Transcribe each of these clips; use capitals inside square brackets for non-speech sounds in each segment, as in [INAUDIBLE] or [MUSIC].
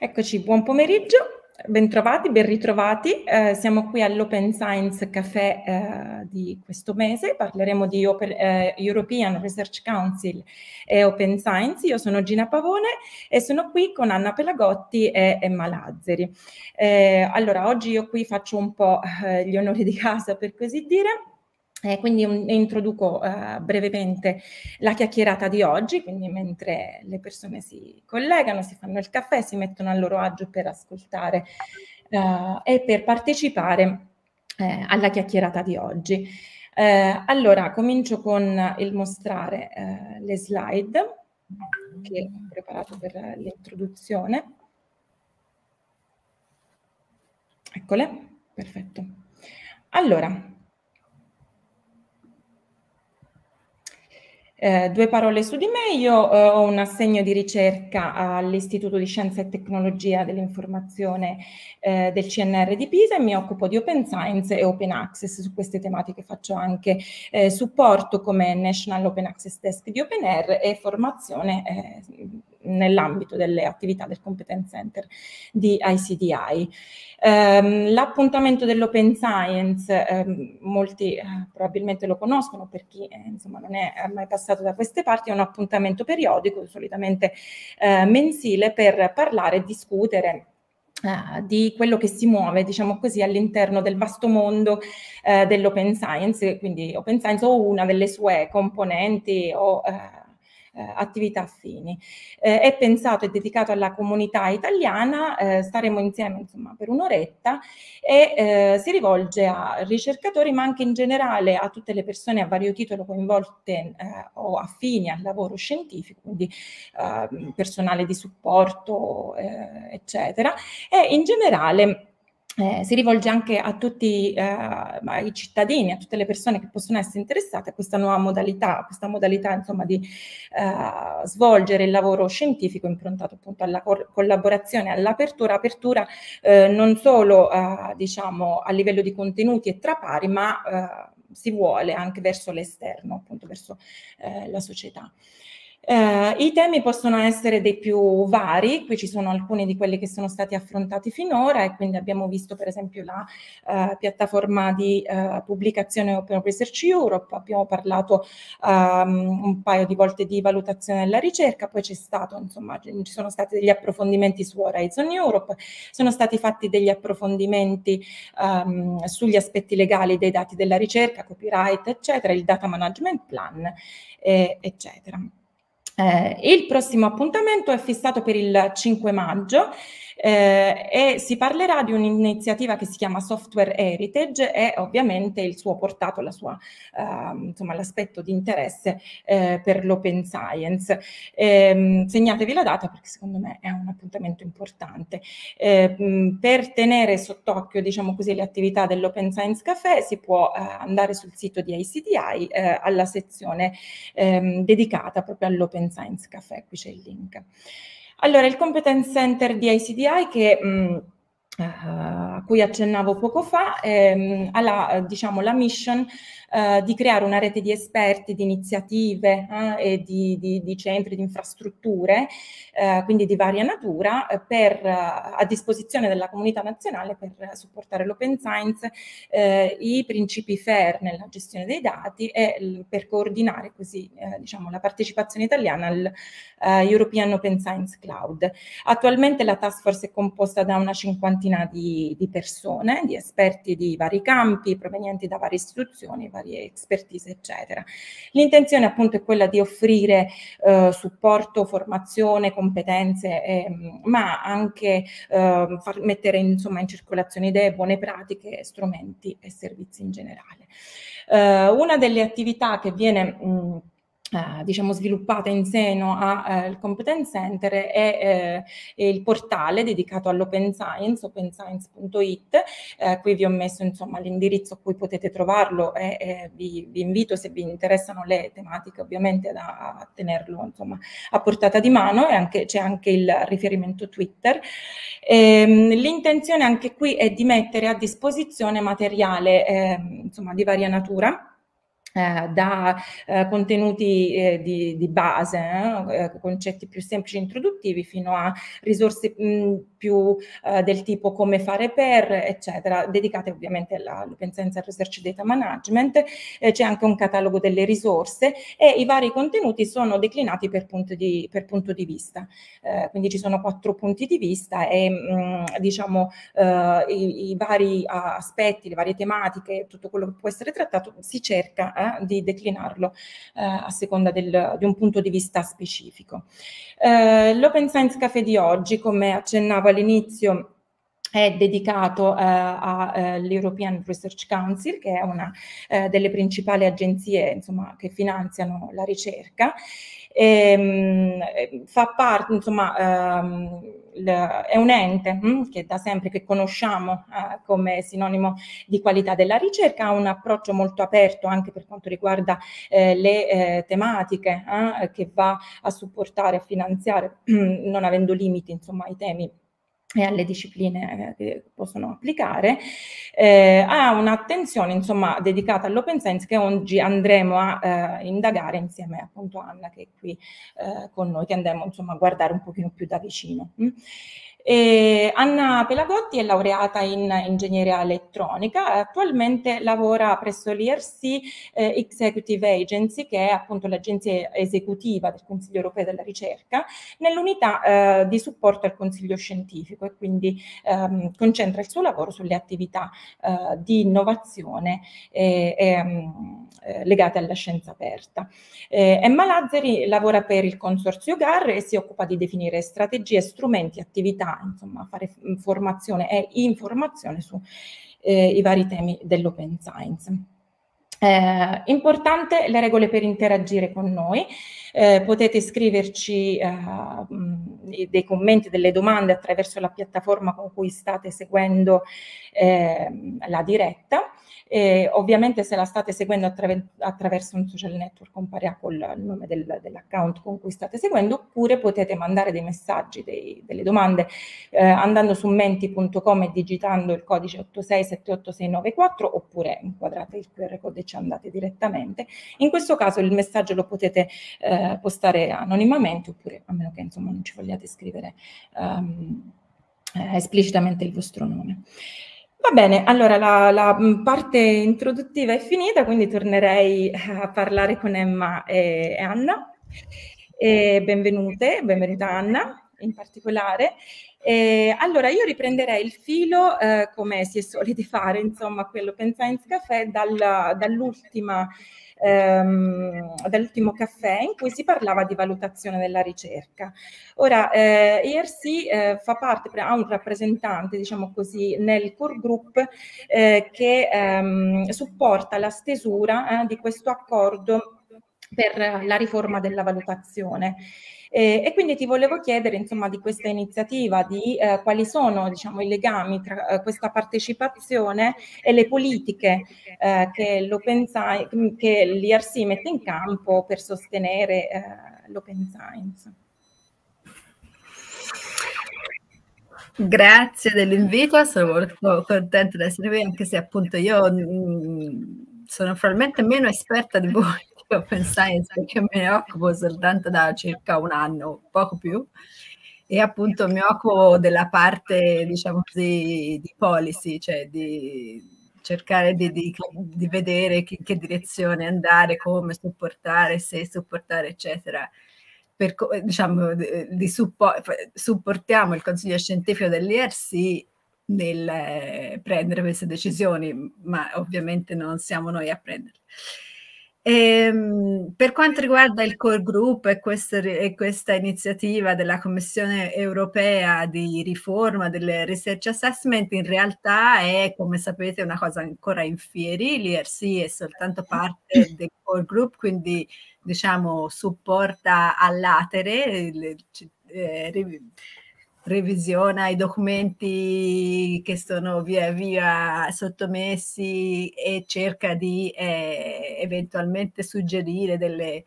Eccoci, buon pomeriggio, bentrovati, ben ritrovati. Eh, siamo qui all'Open Science Café eh, di questo mese. Parleremo di Open, eh, European Research Council e Open Science. Io sono Gina Pavone e sono qui con Anna Pelagotti e Emma Lazzeri. Eh, allora, oggi io qui faccio un po' eh, gli onori di casa, per così dire eh, quindi un, introduco uh, brevemente la chiacchierata di oggi, quindi mentre le persone si collegano, si fanno il caffè, si mettono a loro agio per ascoltare uh, e per partecipare eh, alla chiacchierata di oggi. Eh, allora, comincio con il mostrare eh, le slide che ho preparato per l'introduzione. Eccole, perfetto. Allora, Eh, due parole su di me, io eh, ho un assegno di ricerca all'Istituto di Scienza e Tecnologia dell'Informazione eh, del CNR di Pisa e mi occupo di Open Science e Open Access, su queste tematiche faccio anche eh, supporto come National Open Access Desk di OpenR e formazione eh, nell'ambito delle attività del Competence Center di ICDI. Um, ehm, l'appuntamento dell'Open Science, um, molti uh, probabilmente lo conoscono per chi eh, insomma, non è mai passato da queste parti, è un appuntamento periodico, solitamente uh, mensile, per parlare e discutere eh, di quello che si muove, diciamo così, all'interno del vasto mondo uh, dell'open science, quindi open science o una delle sue componenti o uh, eh, attività affini. Eh, è pensato e dedicato alla comunità italiana, eh, staremo insieme insomma, per un'oretta e si rivolge a ricercatori ma anche in generale a tutte le persone a vario titolo coinvolte o affini al lavoro scientifico, quindi ehm, personale di supporto, eccetera, e in generale eh, si rivolge anche a tutti eh, i cittadini, a tutte le persone che possono essere interessate a questa nuova modalità, a questa modalità insomma, di eh, svolgere il lavoro scientifico improntato appunto alla cor- collaborazione, all'apertura, apertura eh, non solo eh, diciamo, a livello di contenuti e tra pari, ma eh, si vuole anche verso l'esterno, appunto verso la società. Eh, I temi possono essere dei più vari, qui ci sono alcuni di quelli che sono stati affrontati finora e quindi abbiamo visto per esempio la eh, piattaforma di eh, pubblicazione Open Research Europe, abbiamo parlato ehm, un paio di volte di valutazione della ricerca, poi c'è stato, insomma, ci sono stati degli approfondimenti su Horizon Europe, sono stati fatti degli approfondimenti ehm, sugli aspetti legali dei dati della ricerca, copyright, eccetera, il data management plan, eccetera. Eh, il prossimo appuntamento è fissato per il 5 maggio eh, e si parlerà di un'iniziativa che si chiama Software Heritage e ovviamente il suo portato, la sua, eh, insomma, l'aspetto di interesse eh, per l'open science. Eh, segnatevi la data perché secondo me è un appuntamento importante. Eh, mm, per tenere sott'occhio diciamo così, le attività dell'Open Science Café si può eh, andare sul sito di ICDI eh, alla sezione ehm, dedicata proprio all'open science. Open Science Café, qui c'è il link. Allora, il Competence Center di ICDI che... Mh, eh, a cui accennavo poco fa, ehm, alla eh, diciamo, la mission eh, di creare una rete di esperti, di iniziative eh, e di, di, di, centri, di infrastrutture, eh, quindi di varia natura, eh, per, a disposizione della comunità nazionale per supportare l'open science, i principi fair nella gestione dei dati e per coordinare così diciamo, la partecipazione italiana al European Open Science Cloud. Attualmente la task force è composta da una cinquantina trentina di, di persone, di esperti di vari campi, provenienti da varie istituzioni, varie expertise, eccetera. L'intenzione appunto è quella di offrire eh, supporto, formazione, competenze, eh, ma anche eh, far mettere insomma, in circolazione idee, buone pratiche, strumenti e servizi in generale. Eh, una delle attività che viene mh, eh, diciamo sviluppata in seno al eh, Competence Center è, eh, è, il portale dedicato all'open science, openscience.it, eh, qui vi ho messo insomma l'indirizzo a cui potete trovarlo e vi, vi, invito se vi interessano le tematiche ovviamente da, a tenerlo insomma a portata di mano e anche, c'è anche il riferimento Twitter. Ehm, l'intenzione anche qui è di mettere a disposizione materiale ehm, insomma di varia natura eh, da eh, contenuti eh, di, di, base, eh, eh, concetti più semplici introduttivi, fino a risorse mh, mm, più eh, del tipo come fare per, eccetera, dedicate ovviamente all'open science research data management. c'è anche un catalogo delle risorse e i vari contenuti sono declinati per punto di, per punto di vista. quindi ci sono quattro punti di vista e mh, mm, diciamo i, i, vari aspetti, le varie tematiche, tutto quello che può essere trattato si cerca di declinarlo eh, a seconda del, di un punto di vista specifico. Eh, L'Open Science Café di oggi, come accennavo all'inizio, è dedicato eh, all'European eh, Research Council, che è una eh, delle principali agenzie insomma, che finanziano la ricerca e, ehm, eh, fa parte, insomma, ehm, è un ente mm, che da sempre che conosciamo eh, come sinonimo di qualità della ricerca, ha un approccio molto aperto anche per quanto riguarda eh, le eh, tematiche eh, che va a supportare, a finanziare, [CLEARS THROAT] non avendo limiti insomma ai temi e alle discipline eh, che possono applicare, eh, ha un'attenzione insomma dedicata all'open science che oggi andremo a eh, indagare insieme appunto a Anna che è qui eh, con noi, che andremo insomma a guardare un pochino più da vicino. Mm. E Anna Pelagotti è laureata in ingegneria elettronica attualmente lavora presso l'IRC eh, Executive Agency, che è appunto l'agenzia esecutiva del Consiglio europeo della ricerca, nell'unità eh, di supporto al Consiglio scientifico e quindi ehm, concentra il suo lavoro sulle attività eh, di innovazione e, ehm, eh, legate alla scienza aperta. Eh, Emma Lazzari lavora per il Consorzio GAR e si occupa di definire strategie, strumenti, attività insomma, fare mm, formazione e informazione su eh, vari temi dell'open science. Eh, importante le regole per interagire con noi, eh, potete scriverci eh, mm, dei commenti, delle domande attraverso la piattaforma con cui state seguendo ehm, la diretta e ovviamente se la state seguendo attraver- attraverso un social network comparirà col nome del, dell'account con cui state seguendo, oppure potete mandare dei messaggi, dei, delle domande eh, andando su menti.com e digitando il codice 8678694 oppure inquadrate il QR code e ci andate direttamente. In questo caso il messaggio lo potete eh, postare anonimamente oppure a meno che insomma non ci vogliate scrivere. Um, esplicitamente il vostro nome. Va bene, allora la, la, mm, parte introduttiva è finita, quindi tornerei eh, a parlare con Emma e, e Anna. E benvenute, benvenuta Anna in particolare. E allora io riprenderei il filo, eh, come si è soliti fare, insomma, quello Pensa Science Café, dal, dall'ultima ehm, dall'ultimo caffè in cui si parlava di valutazione della ricerca. Ora, eh, ERC eh, fa parte, ha un rappresentante, diciamo così, nel core group eh, che ehm, supporta la stesura eh, di questo accordo per la riforma della valutazione. Eh, e quindi ti volevo chiedere insomma, di questa iniziativa, di eh, quali sono diciamo, i legami tra eh, questa partecipazione e le politiche eh, che, l'open science, che l'IRC mette in campo per sostenere eh, l'open science. Grazie dell'invito, eh, sono molto contenta di essere qui, anche se appunto io mh, mm, sono probabilmente meno esperta di voi Open Science che me ne occupo soltanto da circa un anno, poco più, e appunto mi occupo della parte, diciamo così, di policy, cioè di cercare di, di, di vedere in che, che direzione andare, come supportare, se supportare, eccetera. Per, diciamo, di suppo- supportiamo il consiglio scientifico dell'IRC nel eh, prendere queste decisioni, ma ovviamente non siamo noi a prenderle. E, ehm, per quanto riguarda il core group e, questo, e, questa iniziativa della Commissione europea di riforma del research assessment, in realtà è, come sapete, una cosa ancora in fieri. L'IRC è soltanto parte del core group, quindi diciamo supporta all'atere. Le, eh, revisiona i documenti che sono via via sottomessi e cerca di eh, eventualmente suggerire delle,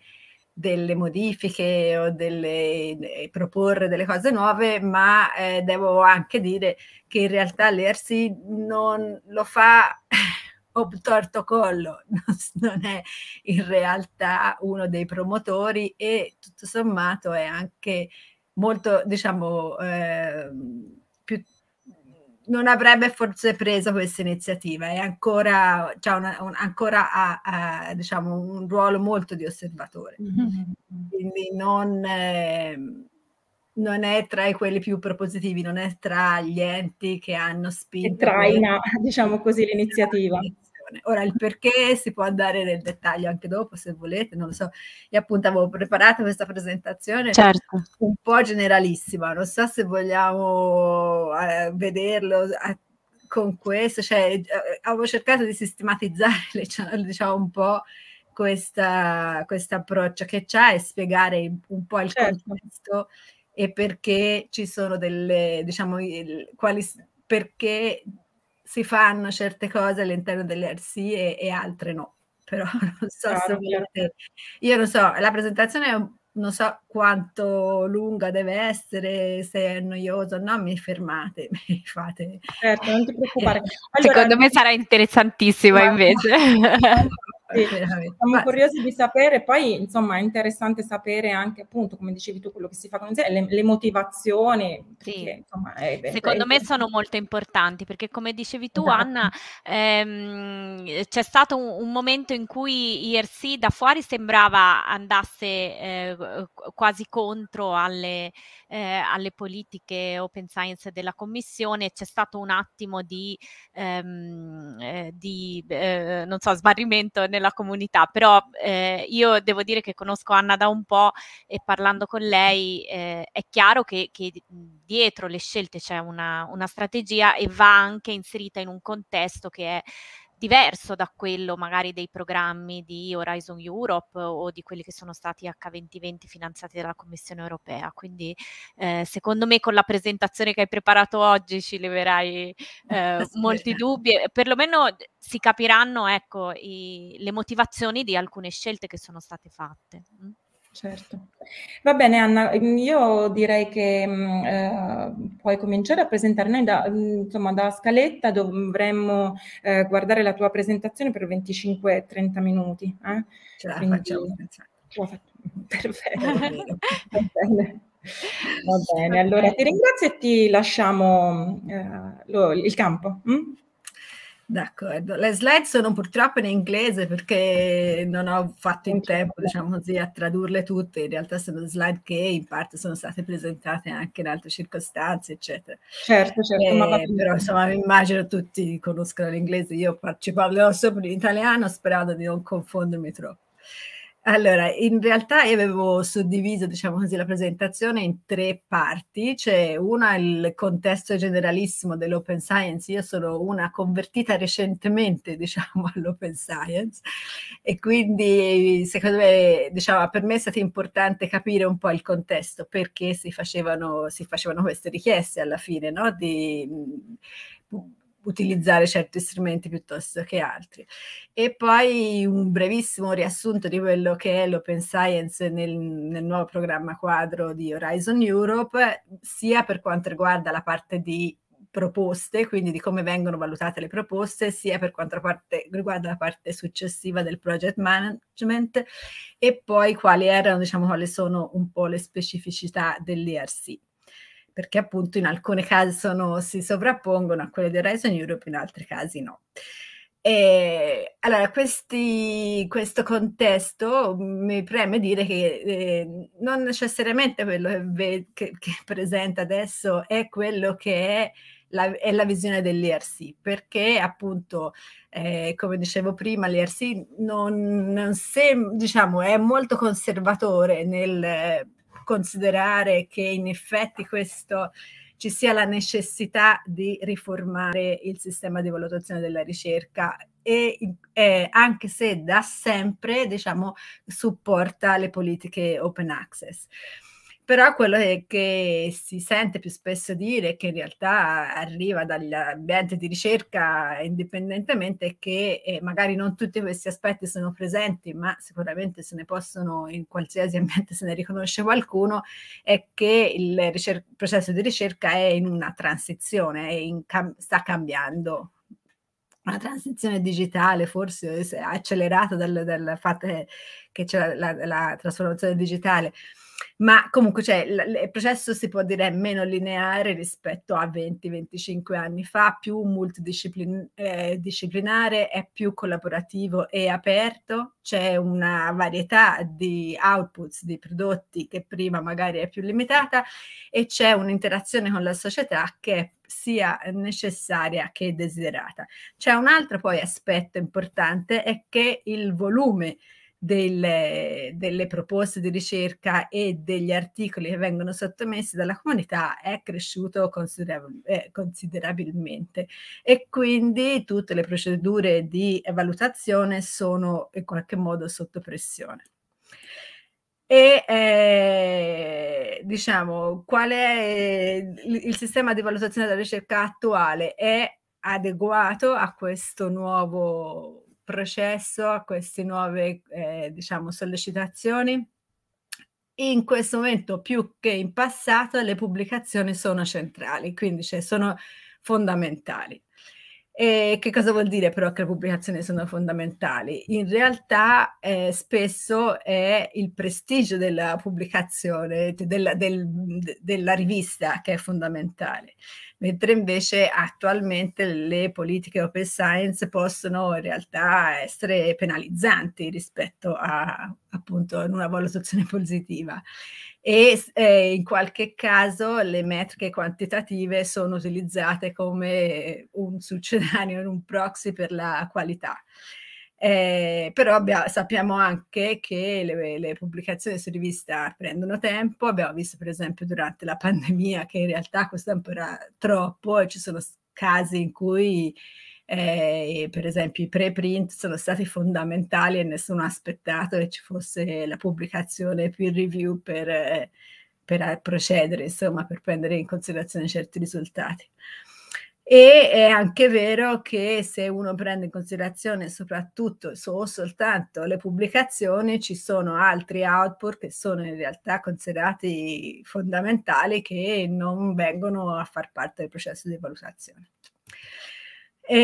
delle modifiche o delle, eh, proporre delle cose nuove, ma eh, devo anche dire che in realtà l'ERSI non lo fa [LAUGHS] obtorto collo, [LAUGHS] non è in realtà uno dei promotori e tutto sommato è anche molto, diciamo, eh, più, non avrebbe forse preso questa iniziativa è ancora, cioè una, un, ancora ha, ha diciamo, un ruolo molto di osservatore. [LAUGHS] Quindi non, eh, non, è tra quelli più propositivi, non è tra gli enti che hanno spinto. E traina, per... diciamo così, l'iniziativa situazione. Ora il perché si può andare nel dettaglio anche dopo se volete, non lo so. Io appunto avevo preparato questa presentazione certo. un po' generalissima, non so se vogliamo eh, vederlo a, con questo, cioè eh, avevo cercato di sistematizzare [LAUGHS] diciamo, diciamo un po' questo approccio che c'è e spiegare un po' il certo. contesto e perché ci sono delle, diciamo, il, quali, perché si fanno certe cose all'interno delle RC e, e altre no. [LAUGHS] Però non so claro, se Io non so, la presentazione non so quanto lunga deve essere, se è noioso no, mi fermate, [LAUGHS] mi fate. Certo, non ti preoccupare. [LAUGHS] Allora, Secondo me sarà interessantissima guarda, invece. Sì, [LAUGHS] siamo Beh. curiosi di sapere, poi insomma è interessante sapere anche appunto, come dicevi tu, quello che si fa con le, le motivazioni. Perché, sì. insomma, è, beh, Secondo è, me sono molto importanti perché come dicevi tu esatto. Anna, ehm, c'è stato un, un, momento in cui IRC da fuori sembrava andasse eh, quasi contro alle eh, alle politiche open science della Commissione, c'è stato un attimo di, ehm, eh, di eh, non so, sbarrimento nella comunità, però eh, io devo dire che conosco Anna da un po' e parlando con lei eh, è chiaro che, che, dietro le scelte c'è una, una strategia e va anche inserita in un contesto che è diverso da quello magari dei programmi di Horizon Europe o di quelli che sono stati H2020 finanziati dalla Commissione europea. Quindi eh, secondo me con la presentazione che hai preparato oggi ci leverai [LAUGHS] eh, molti dubbi e perlomeno si capiranno ecco, i, le motivazioni di alcune scelte che sono state fatte. Mm? Certo. Va bene Anna, ehm, io direi che mm, eh, puoi cominciare a presentare. Noi da, mm, insomma, da scaletta dovremmo eh, guardare la tua presentazione per 25-30 minuti. Eh? Ce la Quindi, facciamo. [LAUGHS] Perfetto. Va bene. allora ti ringrazio e ti lasciamo mm, eh, lo, il campo. Hm? D'accordo, le slide sono purtroppo in inglese perché non ho fatto in tempo diciamo così, a tradurle tutte, in realtà sono slide che in parte sono state presentate anche in altre circostanze, eccetera. Certo, certo, eh, ma Però insomma mi immagino tutti conoscono l'inglese, io ci parlerò sopra in italiano sperando di non confondermi troppo. Allora, in realtà io avevo suddiviso, diciamo così, la presentazione in tre parti. C'è una, il contesto generalissimo dell'open science. Io sono una convertita recentemente, [LAUGHS] diciamo, all'open science e quindi, secondo me, diciamo, per me è stato importante capire un po' il contesto, perché si facevano, si facevano queste richieste alla fine, no? Di, utilizzare certi strumenti piuttosto che altri. E poi un brevissimo riassunto di quello che è l'open science nel, nel, nuovo programma quadro di Horizon Europe, sia per quanto riguarda la parte di proposte, quindi di come vengono valutate le proposte, sia per quanto parte, riguarda la parte successiva del project management e poi quali erano, diciamo, quali sono un po' le specificità dell'ERC perché appunto in alcuni casi sono, si sovrappongono a quelle di Horizon Europe, in altri casi no. E, allora, questi, questo contesto mi preme dire che eh, non necessariamente quello che, ve, che, che, presenta adesso è quello che è la, è la visione dell'IRC, perché appunto, eh, come dicevo prima, l'IRC non, non se, diciamo, è molto conservatore nel considerare che in effetti questo ci sia la necessità di riformare il sistema di valutazione della ricerca e eh, anche se da sempre diciamo supporta le politiche open access però quello che, che, si sente più spesso dire, che in realtà arriva dall'ambiente di ricerca indipendentemente, è che eh, magari non tutti questi aspetti sono presenti, ma sicuramente se ne possono, in qualsiasi [LAUGHS] ambiente se ne riconosce qualcuno, è che il processo di ricerca è in una transizione, cam sta cambiando una transizione digitale forse accelerata dal, dal fatto che, che c'è la, la, la trasformazione digitale ma comunque cioè, il processo si può dire è meno lineare rispetto a 20-25 anni fa, più multidisciplinare, eh, è più collaborativo e aperto, c'è una varietà di outputs, di prodotti che prima magari è più limitata e c'è un'interazione con la società che è sia necessaria che desiderata. C'è un altro poi aspetto importante è che il volume delle, delle, proposte di ricerca e degli articoli che vengono sottomessi dalla comunità è cresciuto considerab eh, considerabilmente e quindi tutte le procedure di valutazione sono in qualche modo sotto pressione. E eh, diciamo, qual è il sistema di valutazione della ricerca attuale? È adeguato a questo nuovo processo a queste nuove eh, diciamo, sollecitazioni? In questo momento più che in passato le pubblicazioni sono centrali, quindi cioè, sono fondamentali. E che cosa vuol dire però che le pubblicazioni sono fondamentali? In realtà eh, spesso è il prestigio della pubblicazione, della, del, della rivista che è fondamentale mentre invece attualmente le politiche open science possono in realtà essere penalizzanti rispetto a appunto una valutazione [LAUGHS] positiva e eh, in qualche caso le metriche quantitative sono utilizzate come un succedaneo, un proxy per la qualità eh, però abbia, sappiamo anche che le, le, pubblicazioni su rivista prendono tempo, abbiamo visto per esempio durante la pandemia che in realtà questo è ancora troppo e ci sono casi in cui eh, per esempio i preprint sono stati fondamentali e nessuno ha aspettato che ci fosse la pubblicazione peer review per, eh, per eh, procedere, insomma, per prendere in considerazione certi risultati. E è anche vero che se uno prende in considerazione soprattutto o soltanto le pubblicazioni, ci sono altri output che sono in realtà considerati fondamentali che non vengono a far parte del processo di valutazione. E,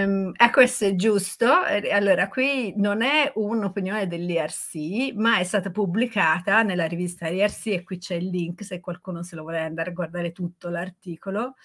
ehm, eh, questo è giusto. Allora, qui non è un'opinione dell'IRC, ma è stata pubblicata nella rivista IRC er e qui c'è il link se qualcuno se lo vuole andare a guardare tutto l'articolo.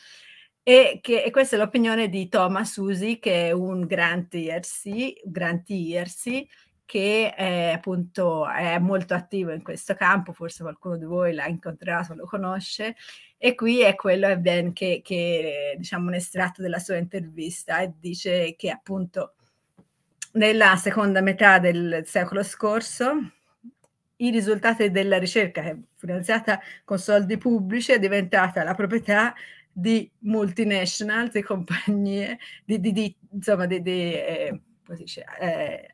E, che, e, questa è l'opinione di Thomas Susi, che è un grant IRC, che è, appunto è molto attivo in questo campo, forse qualcuno di voi l'ha incontrato, lo conosce, e qui è quello è ben che, che diciamo un estratto della sua intervista e dice che appunto nella seconda metà del secolo scorso i risultati della ricerca finanziata con soldi pubblici è diventata la proprietà di multinational, di compagnie, di, di, di insomma, di, di eh, si dice, eh,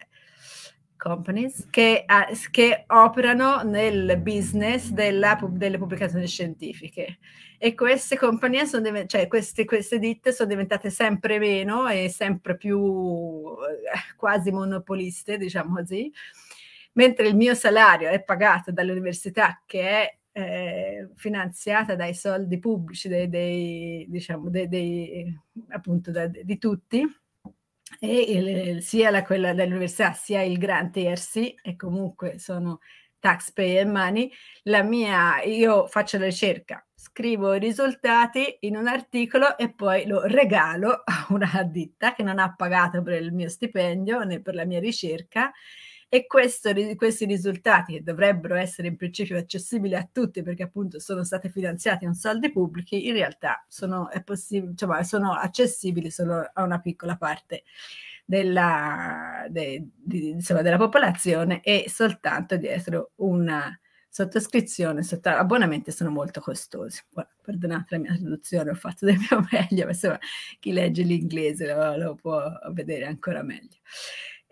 companies che, eh, che, operano nel business della, delle pubblicazioni scientifiche. E queste compagnie sono diventate, cioè queste, queste ditte sono diventate sempre meno e sempre più eh, quasi monopoliste, diciamo così. Mentre il mio salario è pagato dall'università, che è eh, finanziata dai soldi pubblici dei, dei, diciamo, dei, dei appunto da, di tutti e il, sia la, quella dell'università sia il grant ERC e comunque sono taxpayer money, la mia, io faccio la ricerca, scrivo i risultati in un articolo e poi lo regalo a una ditta che non ha pagato per il mio stipendio né per la mia ricerca e questo, questi risultati che dovrebbero essere in principio accessibili a tutti perché appunto sono stati finanziati con soldi pubblici, in realtà sono, cioè, sono accessibili solo a una piccola parte della, de, di, insomma, della popolazione e soltanto dietro una sottoscrizione, sotto abbonamenti sono molto costosi. perdonate la mia traduzione, ho fatto del mio [LAUGHS] meglio, ma insomma chi legge l'inglese lo, lo può vedere ancora meglio.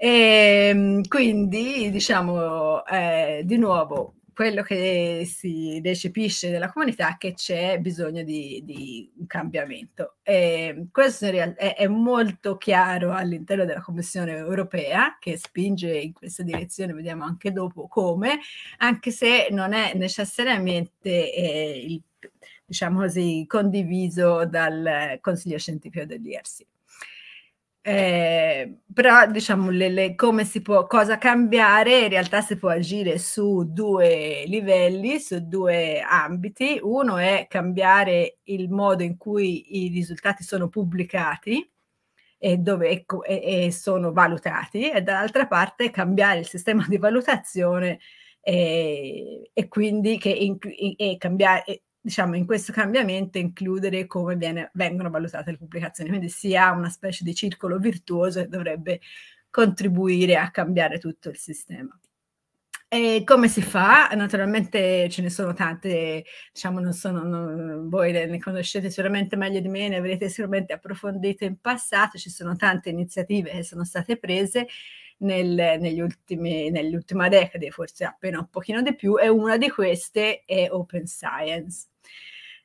E ehm, quindi, diciamo, eh, di nuovo, quello che si recepisce della comunità è che c'è bisogno di, di un cambiamento. E ehm, questo è, è, molto chiaro all'interno della Commissione europea, che spinge in questa direzione, vediamo anche dopo come, anche se non è necessariamente eh, il, diciamo così, condiviso dal Consiglio scientifico dell'IRC. Eh, però diciamo le, le, come si può, cosa cambiare, in realtà si può agire su due livelli, su due ambiti. Uno è cambiare il modo in cui i risultati sono pubblicati, e, dove, e, e, sono valutati e dall'altra parte cambiare il sistema di valutazione e, eh, e quindi che in, e cambiare, diciamo, in questo cambiamento includere come viene, vengono valutate le pubblicazioni, quindi si ha una specie di circolo virtuoso che dovrebbe contribuire a cambiare tutto il sistema. E come si fa? Naturalmente ce ne sono tante, diciamo, non sono, non, voi ne conoscete sicuramente meglio di me, ne avrete sicuramente approfondite in passato, ci sono tante iniziative che sono state prese nel, negli ultimi, nell'ultima decade, forse appena un pochino di più, e una di queste è Open Science.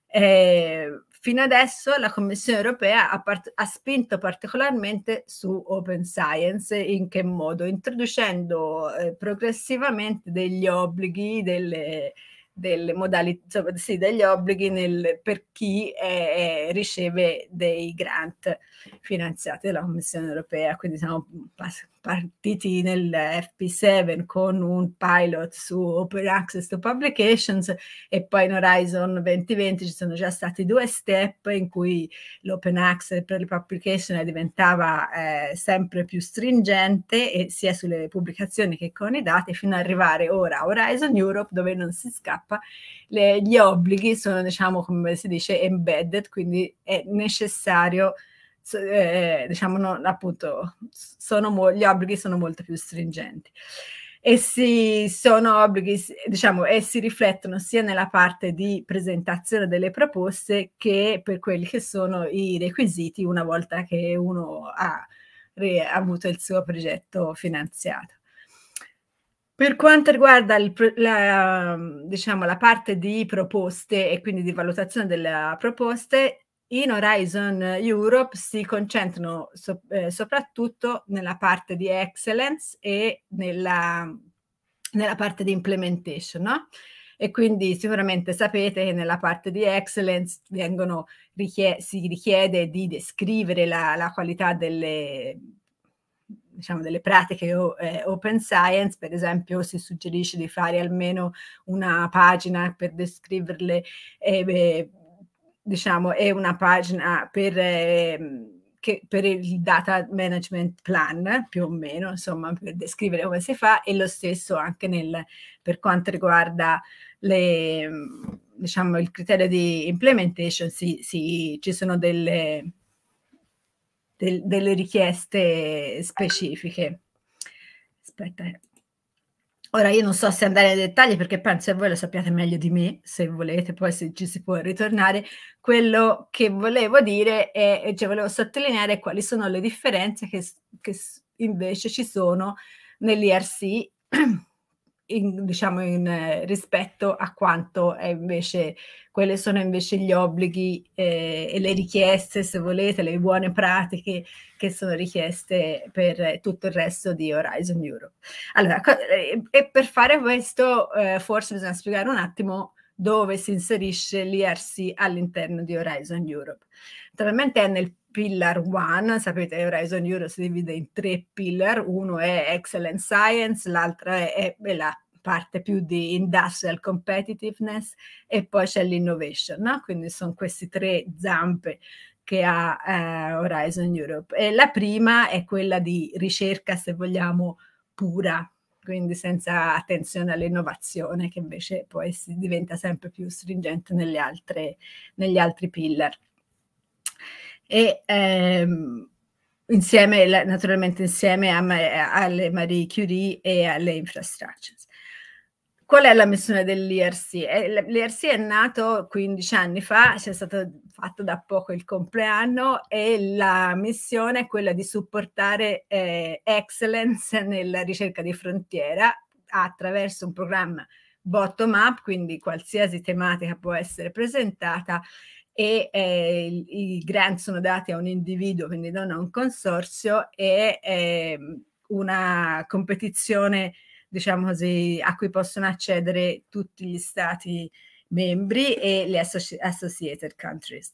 Eh, fino adesso la Commissione europea ha, part- ha, spinto particolarmente su Open Science, in che modo? Introducendo eh, progressivamente degli obblighi, delle, delle modalità, sì, degli obblighi nel, per chi è, riceve dei grant finanziati dalla Commissione europea, quindi siamo pass- partiti nel FP7 con un pilot su Open Access to Publications e poi in Horizon 2020 ci sono già stati due step in cui l'open access per le Publications diventava eh, sempre più stringente e sia sulle pubblicazioni che con i dati fino ad arrivare ora a Horizon Europe dove non si scappa le, gli obblighi sono diciamo come si dice embedded quindi è necessario eh, diciamo, non, appunto, sono, gli obblighi sono molto più stringenti. Essi sono obblighi, diciamo, essi riflettono sia nella parte di presentazione delle proposte che per quelli che sono i requisiti una volta che uno ha, ha avuto il suo progetto finanziato. Per quanto riguarda il, la, diciamo, la parte di proposte e quindi di valutazione delle proposte, in Horizon Europe si concentrano so, eh, soprattutto nella parte di excellence e nella, nella parte di implementation, no? E quindi sicuramente sapete che nella parte di excellence richie si richiede di descrivere la, la qualità delle, diciamo, delle pratiche o, eh, open science, per esempio si suggerisce di fare almeno una pagina per descriverle. Eh, beh, diciamo, è una pagina per, eh, che, per, il data management plan, più o meno, insomma, per descrivere come si fa, e lo stesso anche nel, per quanto riguarda le, diciamo, il criterio di implementation, si, si, ci sono delle, del, delle richieste specifiche. Aspetta, Ora io non so se andare nei dettagli perché penso che voi lo sappiate meglio di me, se volete, poi se ci si può ritornare. Quello che volevo dire è, cioè volevo sottolineare quali sono le differenze che, che invece ci sono nell'IRC [CLEARS THROAT] in, diciamo in, eh, rispetto a quanto è invece, quelle sono invece gli obblighi eh, e le richieste, se volete, le buone pratiche che sono richieste per eh, tutto il resto di Horizon Europe. Allora, eh, e per fare questo eh, forse bisogna spiegare un attimo dove si inserisce l'IRC all'interno di Horizon Europe. Naturalmente è nel Pillar 1, sapete Horizon Europe si divide in tre pillar, uno è Excellent Science, l'altro è, è la parte più di industrial competitiveness e poi c'è l'innovation, no? quindi sono queste tre zampe che ha eh, Horizon Europe. E la prima è quella di ricerca, se vogliamo, pura, quindi senza attenzione all'innovazione, che invece poi si diventa sempre più stringente altre, negli altri pillar e ehm, insieme, naturalmente insieme a, a, alle Marie Curie e alle infrastructures. Qual è la missione dell'IRC? Eh, L'IRC è nato 15 anni fa, c'è stato fatto da poco il compleanno e la missione è quella di supportare eh, excellence nella ricerca di frontiera attraverso un programma bottom up, quindi qualsiasi tematica può essere presentata e eh, i, grant sono dati a un individuo, quindi non a un consorzio, e eh, una competizione, diciamo così, a cui possono accedere tutti gli stati membri e le associ- associated countries.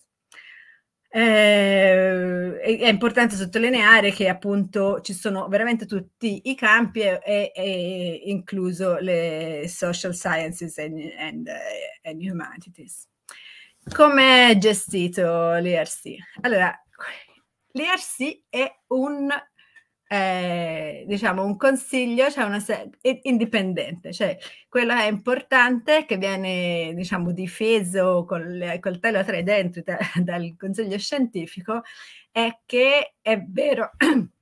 Eh, è importante sottolineare che appunto ci sono veramente tutti i campi e, e incluso le social sciences and, and, eh, and humanities. Come è gestito l'IRC? Allora, l'IRC è un, eh, diciamo, un consiglio cioè una indipendente, cioè quello è importante che viene, diciamo, difeso col coltello tra i denti da, [LAUGHS] dal consiglio scientifico è che è vero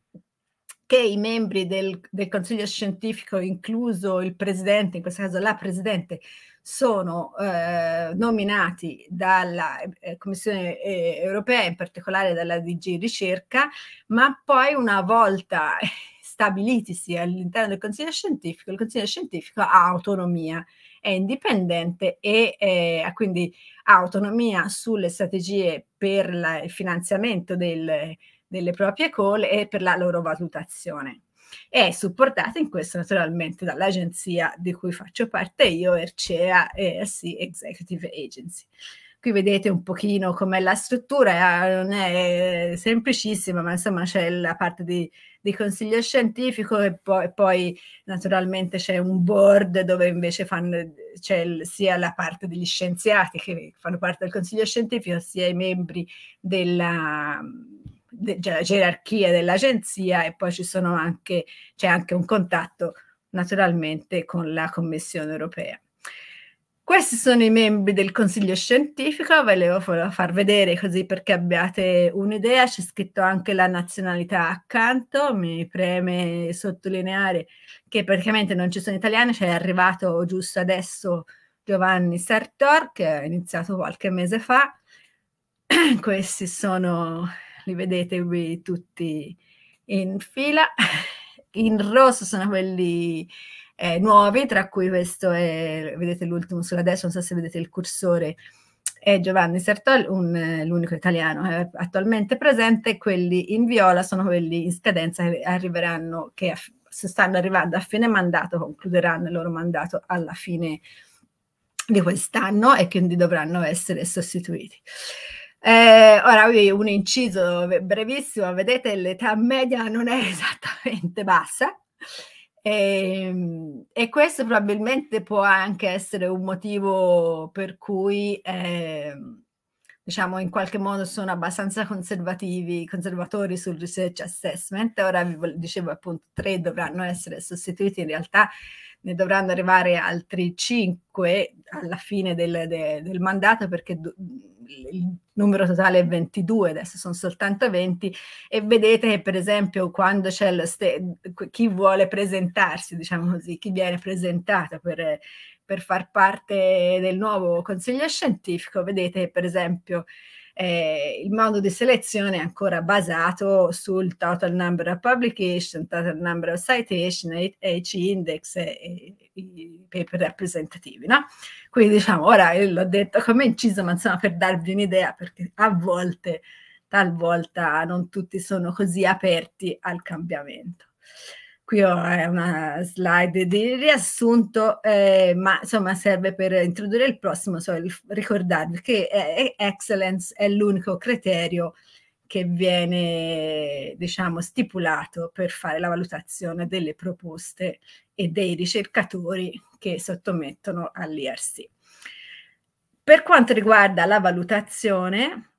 [CLEARS THROAT] che i membri del, del consiglio scientifico, incluso il presidente, in questo caso la presidente, sono eh, nominati dalla eh, Commissione eh, europea, in particolare dalla DG Ricerca, ma poi una volta [LAUGHS] stabilitisi all'interno del Consiglio scientifico, il Consiglio scientifico ha autonomia, è indipendente e eh, ha quindi autonomia sulle strategie per la, il finanziamento del, delle proprie call e per la loro valutazione e supportata in questo naturalmente dall'agenzia di cui faccio parte io, Ercea ERC Executive Agency. Qui vedete un pochino com'è la struttura, eh, non è semplicissima, ma insomma c'è la parte di, di consiglio scientifico e poi, e poi naturalmente c'è un board dove invece fanno, c'è il, sia la parte degli scienziati che fanno parte del consiglio scientifico, sia i membri della, de- cioè, gerarchia dell'agenzia e poi ci sono anche, c'è anche un contatto naturalmente con la Commissione europea. Questi sono i membri del Consiglio scientifico, ve li volevo far vedere così perché abbiate un'idea, c'è scritto anche la nazionalità accanto, mi preme sottolineare che praticamente non ci sono italiani, cioè è arrivato giusto adesso Giovanni Sartor che è iniziato qualche mese fa, [CLEARS THROAT] questi sono li vedete qui tutti in fila. In rosso sono quelli eh, nuovi, tra cui questo è, vedete l'ultimo sulla destra, non so se vedete il cursore, è Giovanni Sertol, un, l'unico italiano eh, attualmente presente, quelli in viola sono quelli in scadenza che arriveranno, che a, se stanno arrivando a fine mandato, concluderanno il loro mandato alla fine di quest'anno e quindi dovranno essere sostituiti. Eh, ora un inciso brevissimo, vedete l'età media non è [LAUGHS] esattamente bassa e, ehm, e, questo probabilmente può anche essere un motivo per cui eh, diciamo in qualche modo sono abbastanza conservativi, conservatori sul research assessment. Ora vi dicevo appunto tre dovranno essere sostituiti, in realtà ne dovranno arrivare altri cinque alla fine del, de, del mandato perché... Do, il numero totale è 22, adesso sono soltanto 20, e vedete che per esempio quando c'è lo chi vuole presentarsi, diciamo così, chi viene presentato per, per far parte del nuovo consiglio scientifico, vedete che per esempio eh, il modo di selezione è ancora basato sul total number of publication, total number of citation, H index e, i paper rappresentativi, no? Quindi diciamo, ora l'ho detto come inciso, ma insomma per darvi un'idea, perché a volte, talvolta non tutti sono così aperti al cambiamento. Qui ho eh, una slide di riassunto, eh, ma insomma serve per introdurre il prossimo, so, ricordarvi che eh, excellence è l'unico criterio che viene diciamo, stipulato per fare la valutazione delle proposte e dei ricercatori che sottomettono all'IRC. Per quanto riguarda la valutazione,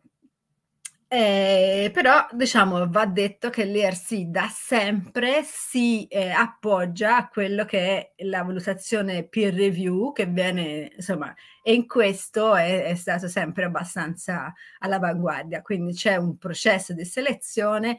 eh, però diciamo va detto che l'ERC da sempre si eh, appoggia a quello che è la valutazione peer review che viene insomma e in questo è, è stato sempre abbastanza all'avanguardia quindi c'è un processo di selezione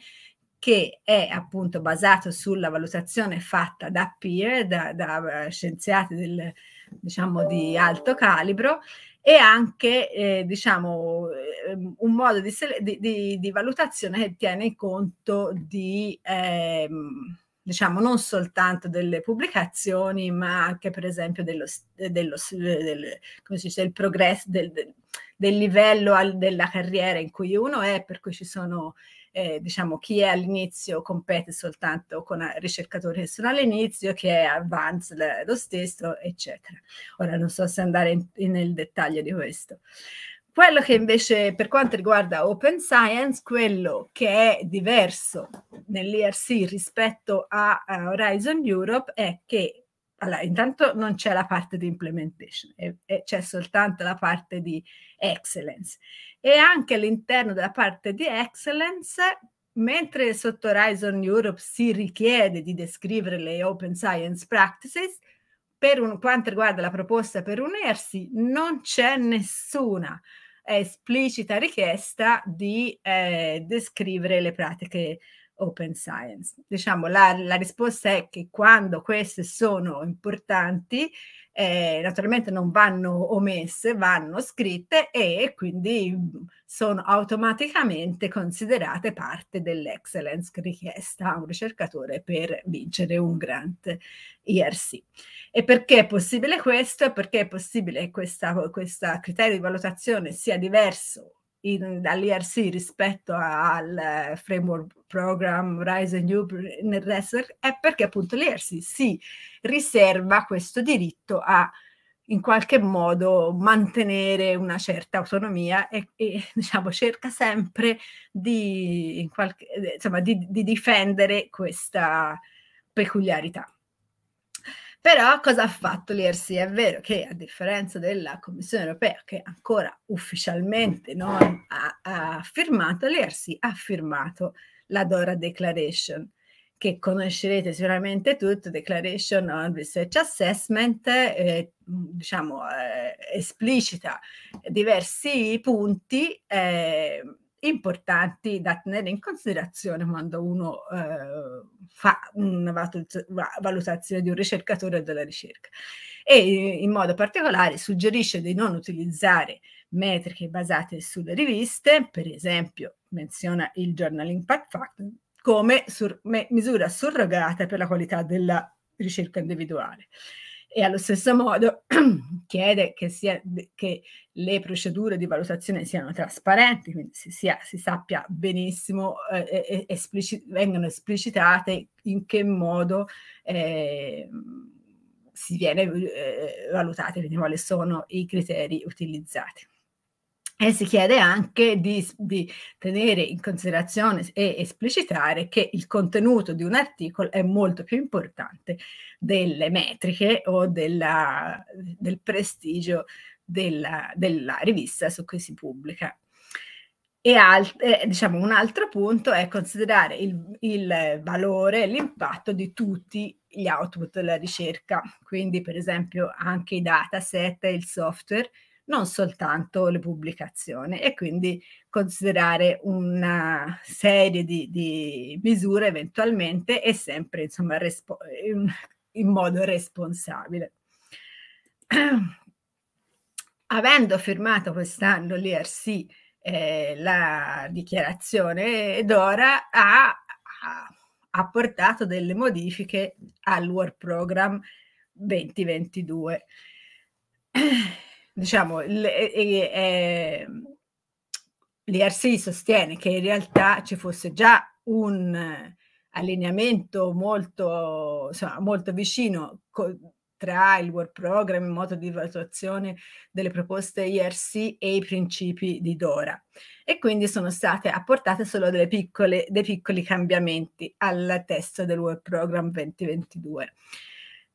che è appunto basato sulla valutazione fatta da peer, da, da eh, scienziati del, diciamo, di alto calibro, e anche eh, diciamo, ehm, un modo di, di, di, di, valutazione che tiene conto di, ehm, diciamo, non soltanto delle pubblicazioni, ma anche per esempio dello, dello, del, come si dice, del progresso, del, del, del livello al, della carriera in cui uno è, per cui ci sono eh, diciamo, chi è all'inizio compete soltanto con eh, ricercatori che sono all'inizio, chi è advanced eh, lo stesso, eccetera. Ora non so se andare in, in, nel dettaglio di questo. Quello che invece per quanto riguarda Open Science, quello che è diverso nell'ERC rispetto a eh, Horizon Europe è che allora, intanto non c'è la parte di implementation, e, e c'è soltanto la parte di excellence. E anche all'interno della parte di excellence, mentre sotto Horizon Europe si richiede di descrivere le open science practices, per un, quanto riguarda la proposta per unirsi, non c'è nessuna esplicita richiesta di eh, descrivere le pratiche open science. Diciamo la, la risposta è che quando queste sono importanti, eh, naturalmente non vanno omesse, vanno scritte e quindi mm, sono automaticamente considerate parte dell'excellence richiesta a un ricercatore per vincere un grant IRC. E perché è possibile questo? Perché è possibile che questo criterio di valutazione sia diverso dall'IRC rispetto al eh, framework program Rise and New Network è perché appunto l'IRC si riserva questo diritto a in qualche modo mantenere una certa autonomia e, e [LAUGHS] diciamo, cerca sempre di, qualche, eh, insomma, di, di difendere questa peculiarità. Però cosa ha fatto l'IRC? È vero che a differenza della Commissione europea che ancora ufficialmente non ha, ha firmato, l'IRC ha firmato la Dora Declaration che conoscerete sicuramente tutto, Declaration on Research Assessment, eh, diciamo, eh, esplicita diversi punti eh, importanti da tenere in considerazione quando uno eh, fa una valutazione di un ricercatore della ricerca. E eh, in modo particolare suggerisce di non utilizzare metriche basate sulle riviste, per esempio menziona il Journal Impact Factor come sur misura surrogata per la qualità della ricerca individuale e allo stesso modo [CLEARS THROAT] chiede che, sia, che, le procedure di valutazione siano trasparenti, quindi si, sia, si sappia benissimo, eh, esplici, vengano esplicitate in che modo eh, si viene eh, valutate, quindi quali sono i criteri utilizzati. E si chiede anche di, di, tenere in considerazione e esplicitare che il contenuto di un articolo è molto più importante delle metriche o della, del prestigio della, della, rivista su cui si pubblica. E alt- eh, diciamo, un altro punto è considerare il, il valore l'impatto di tutti gli output della ricerca, quindi per esempio anche i dataset e il software non soltanto le pubblicazioni e quindi considerare una serie di, di misure eventualmente e sempre insomma respo- in, in modo responsabile. [CLEARS THROAT] Avendo firmato quest'anno l'IRC eh, la dichiarazione eh, d'ora ha, ha, portato delle modifiche al Work Program 2022 diciamo, l- e- e- ehm, l'IRC sostiene che in realtà ci fosse già un allineamento molto, insomma, molto vicino co- tra il work program, il modo di valutazione delle proposte IRC e i principi di Dora. E quindi sono state apportate solo piccole, dei piccoli cambiamenti al testo del work program 2022.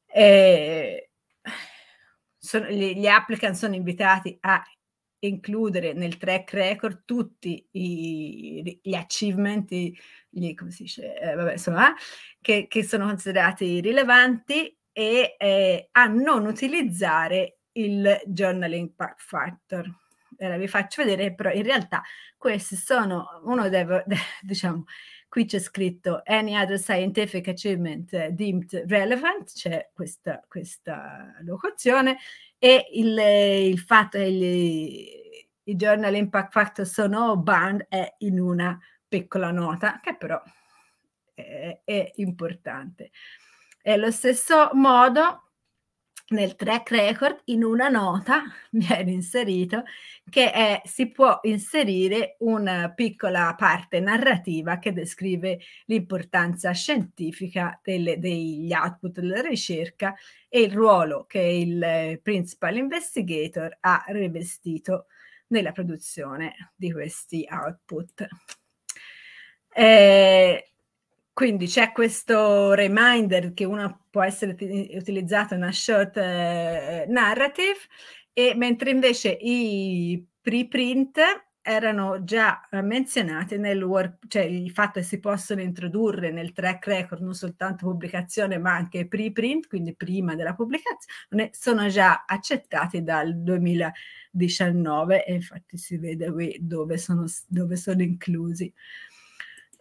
Eh, sono, gli, gli applicant sono invitati a includere nel track record tutti i, gli achievement, gli, come si dice, eh, vabbè, insomma, che, che, sono considerati rilevanti e eh, a non utilizzare il journaling factor. Ora vi faccio vedere, però in realtà questi sono, uno deve, [LAUGHS] diciamo, qui c'è scritto Any other scientific achievement deemed relevant, c'è questa, questa locuzione, e il, il fatto che i journal impact factor sono band è in una piccola nota, che però è, è importante. E allo stesso modo nel track record in una nota [LAUGHS] viene inserito che è, si può inserire una piccola parte narrativa che descrive l'importanza scientifica delle, degli output della ricerca e il ruolo che il eh, principal investigator ha rivestito nella produzione di questi output. Eh, quindi c'è questo reminder che uno può essere utilizzato in una short eh, narrative, e mentre invece i preprint erano già menzionati nel work, cioè il fatto che si possono introdurre nel track record non soltanto pubblicazione ma anche preprint, quindi prima della pubblicazione, sono già accettati dal 2019 e infatti si vede qui dove sono, dove sono inclusi.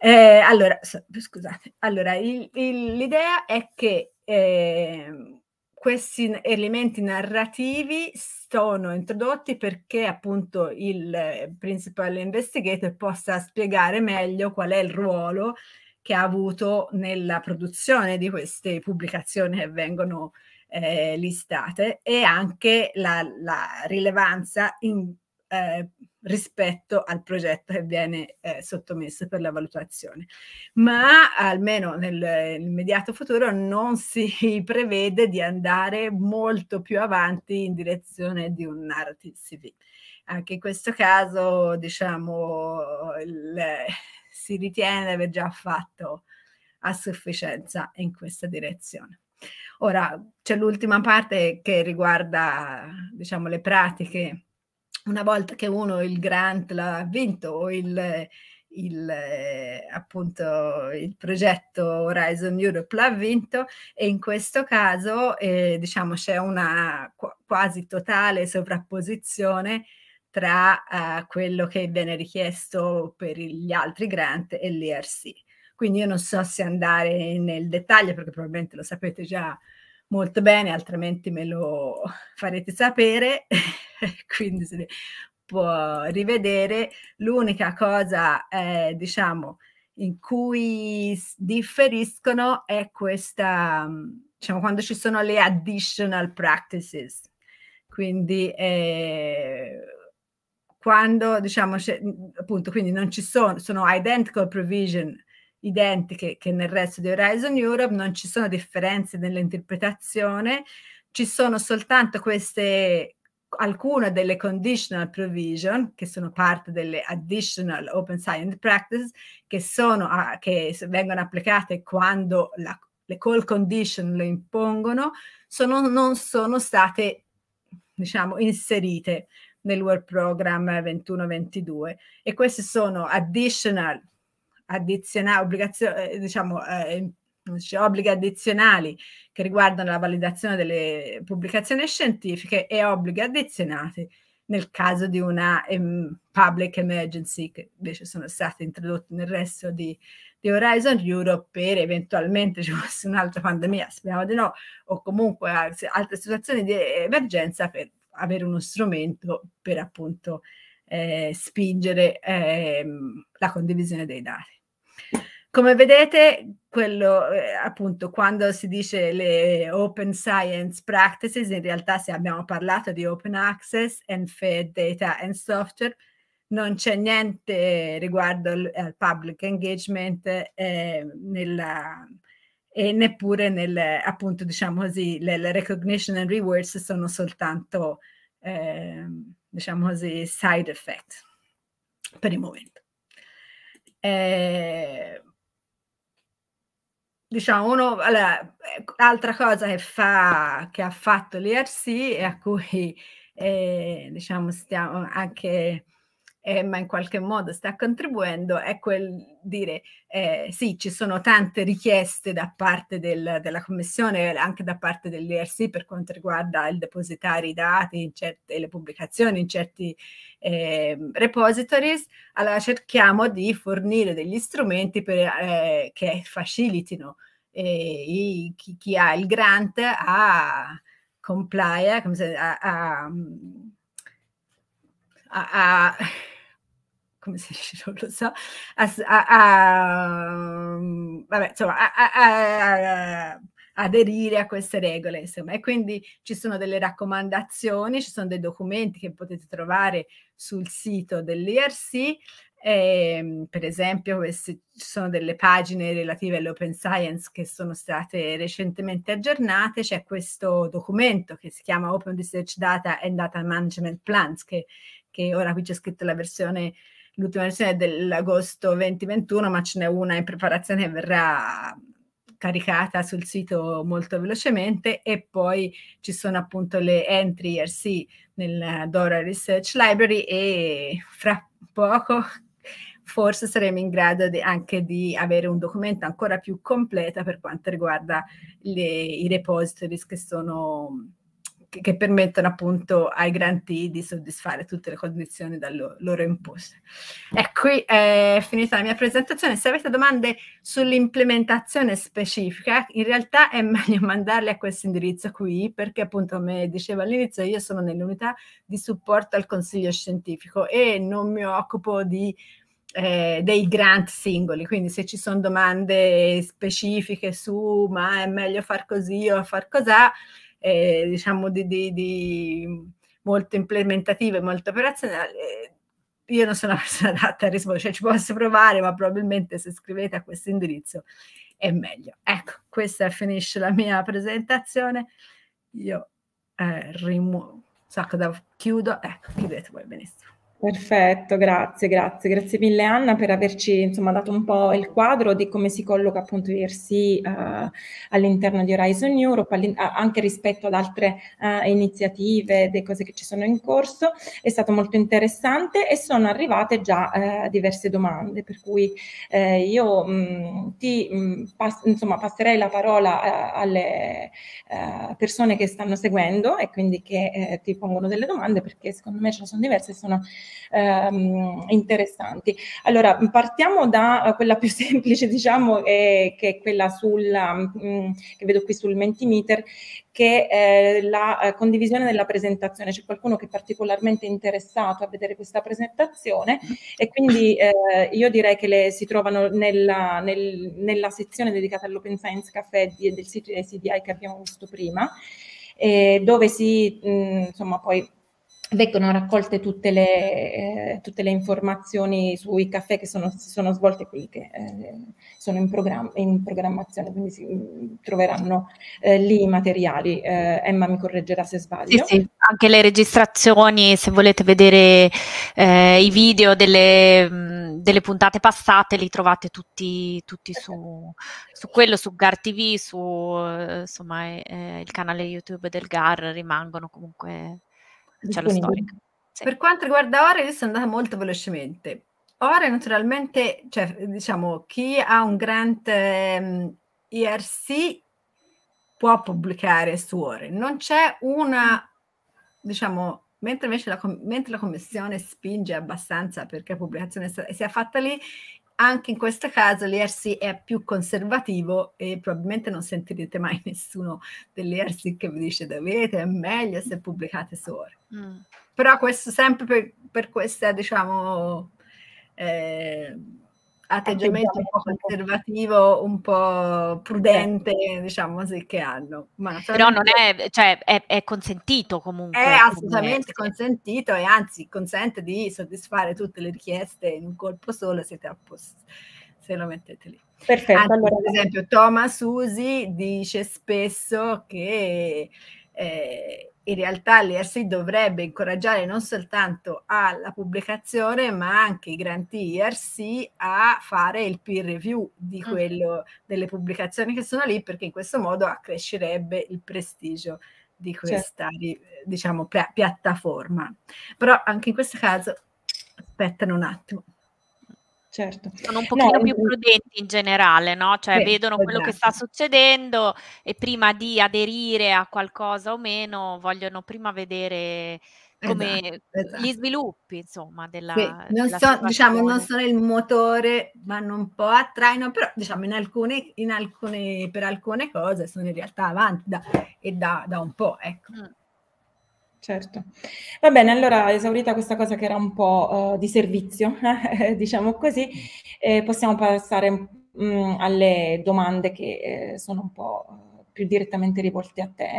Eh, allora, scusate, allora l'idea è che eh, questi elementi narrativi sono introdotti perché appunto il principal investigator possa spiegare meglio qual è il ruolo che ha avuto nella produzione di queste pubblicazioni che vengono eh, listate e anche la, la rilevanza in, eh, rispetto al progetto che viene eh, sottomesso per la valutazione. Ma almeno nell'immediato futuro non [LAUGHS] si prevede di andare molto più avanti in direzione di un narrative CV. Anche in questo caso, diciamo, il, si ritiene di aver già fatto a sufficienza in questa direzione. Ora c'è l'ultima parte che riguarda diciamo, le pratiche una volta che uno il grant l'ha vinto o il, il, appunto, il progetto Horizon Europe l'ha vinto e in questo caso eh, diciamo c'è una quasi totale sovrapposizione tra eh, quello che viene richiesto per gli altri grant e l'ERC. Quindi io non so se andare nel dettaglio perché probabilmente lo sapete già molto bene, altrimenti me lo farete sapere, [LAUGHS] quindi se ne può rivedere. L'unica cosa, eh, diciamo, in cui differiscono è questa, mm, diciamo, quando ci sono le additional practices. Quindi eh, quando, diciamo, mm, appunto, quindi non ci sono, sono identical provision identiche che nel resto di Horizon Europe, non ci sono differenze nell'interpretazione, ci sono soltanto queste alcune delle conditional provision che sono parte delle additional open science practice che, sono, a, che vengono applicate quando la, le call condition le impongono sono, non sono state diciamo inserite nel work program 21-22 e queste sono additional addizionali, obbligazio- eh, eh, diciamo, eh, obblighi addizionali che riguardano la validazione delle pubblicazioni scientifiche e obblighi addizionati nel caso di una um, public emergency che invece sono stati introdotti nel resto di, di, Horizon Europe per eventualmente ci fosse un'altra pandemia, speriamo di no, o comunque altre situazioni di emergenza per avere uno strumento per appunto eh, spingere ehm, la condivisione dei dati. Come vedete, quello eh, appunto quando si dice le open science practices, in realtà se abbiamo parlato di open access and fair data and software, non c'è niente riguardo al public engagement eh, nella, e neppure nel appunto diciamo così le, le recognition and rewards sono soltanto eh, diciamo così, side effect per il momento. Eh, diciamo, uno, allora, altra cosa che, fa, che ha fatto l'IRC e a cui eh, diciamo, stiamo anche eh, ma in qualche modo sta contribuendo, è quel dire eh, sì, ci sono tante richieste da parte del, della Commissione, anche da parte dell'IRC per quanto riguarda il depositare i dati certe, le pubblicazioni in certi eh, repositories, allora cerchiamo di fornire degli strumenti per, eh, che facilitino eh, i, chi, chi, ha il grant a comply, a, a, a, a come si dice, [LAUGHS] non lo so, a, a, a, mhmm, vabbè, insomma, a aderire a queste regole, insomma. E quindi ci sono delle raccomandazioni, ci sono dei documenti che potete trovare sul sito dell'IRC, eh, per esempio queste, ci sono delle pagine relative all'open science che sono state recentemente aggiornate, c'è questo documento che si chiama Open Research Data and Data Management Plans, che, che ora qui c'è scritto la versione l'ultima versione dell'agosto 2021, ma ce n'è una in preparazione che verrà caricata sul sito molto velocemente e poi ci sono appunto le entry ERC nel Dora Research Library e fra poco forse saremo in grado di, anche di avere un documento ancora più completo per quanto riguarda le, i repositories che sono che, che permettono appunto ai grantee di soddisfare tutte le condizioni da loro, loro imposte. E mm. qui è eh, finita la mia presentazione. Se avete domande sull'implementazione specifica, in realtà è meglio [LAUGHS] mandarle a questo indirizzo qui, perché appunto come dicevo all'inizio io sono nell'unità di supporto al consiglio scientifico e non mi occupo di eh, dei grant singoli, quindi se ci sono domande specifiche su ma è meglio far così o far cos'ha, eh, diciamo di, di, di, molto implementative, molto operazionali, eh, io non sono una [LAUGHS] persona adatta a rispondere, cioè ci posso provare, ma probabilmente se scrivete a questo indirizzo è meglio. Ecco, questa finisce la mia presentazione. Io eh, rimuovo, so cosa chiudo, ecco, chiudete voi benissimo. Perfetto, grazie, grazie, grazie mille Anna per averci insomma, dato un po' il quadro di come si colloca appunto IRC uh, eh, all'interno di Horizon Europe, anche rispetto ad altre uh, iniziative, le cose che ci sono in corso. È stato molto interessante e sono arrivate già uh, diverse domande, per cui io mh, mm, ti mh, mm, pass- insomma, passerei la parola alle persone che stanno seguendo e quindi che ti pongono delle domande perché secondo me ce ne sono diverse e sono ehm, interessanti. Allora, partiamo da eh, quella più [LAUGHS] semplice, diciamo, eh, che è quella sulla, mh, mm, che vedo qui sul Mentimeter, che è eh, la eh, condivisione della presentazione. C'è qualcuno che è particolarmente interessato a vedere questa presentazione e quindi eh, io direi che le si trovano nella, nel, nella sezione dedicata all'Open Science Café di, del sito SDI che abbiamo visto prima. Eh, dove si, mh, mm, insomma, poi vengono raccolte tutte le, eh, tutte le, informazioni sui caffè che sono, si sono svolti qui, che eh, sono in, programma, in, programmazione, quindi si mm, troveranno eh, lì i materiali. Eh, Emma mi correggerà se sbaglio. Sì, sì, anche le registrazioni, se volete vedere eh, i video delle, mm, delle, puntate passate, li trovate tutti, tutti su, su, quello, su GAR TV, su eh, insomma, il canale YouTube del GAR, rimangono comunque c'è lo storico. Sì. Per quanto riguarda Ore, io sono andata molto velocemente. Ore naturalmente, cioè, diciamo, chi ha un grant ehm, IRC può pubblicare su Ore. Non c'è una, diciamo, mentre invece la, mentre la commissione spinge abbastanza perché la pubblicazione sia fatta lì, anche in questo caso l'IRC è più conservativo e probabilmente non sentirete mai [LAUGHS] nessuno dell'IRC che vi dice dovete, è meglio se pubblicate solo. Mm. Però questo sempre per, per questa, diciamo, eh, atteggiamento un po' conservativo, un po' prudente, diciamo così, che hanno. Ma Però non è, cioè, è, è consentito comunque. È assolutamente consentito e anzi consente di soddisfare tutte le richieste in un colpo solo se, a posto, se lo mettete lì. Perfetto. Anzi, allora. Per esempio Thomas Usi dice spesso che... Eh, in realtà l'ERC dovrebbe incoraggiare non soltanto alla pubblicazione, ma anche i granti ERC a fare il peer review di mm. quello, delle pubblicazioni che sono lì, perché in questo modo accrescerebbe il prestigio di questa certo. diciamo, piattaforma. Però anche in questo caso aspettano un attimo certo. Sono un pochino no, più mm, mm. prudenti in generale, no? Cioè sì, vedono quello esatto. che sta esatto. succedendo e prima di aderire a qualcosa o meno vogliono prima vedere come esatto, esatto. gli sviluppi, insomma, della, sì, non della so, diciamo, non sono il motore, vanno un po' a traino, però diciamo in alcune, in alcune per alcune cose sono in realtà avanti da, e da, da un po', ecco. Mm. Certo. Va bene, allora esaurita questa cosa che era un po' uh, di servizio, eh, [LAUGHS] diciamo così, eh, possiamo passare mh, mm, alle domande che eh, sono un po' eh, più direttamente rivolte a te.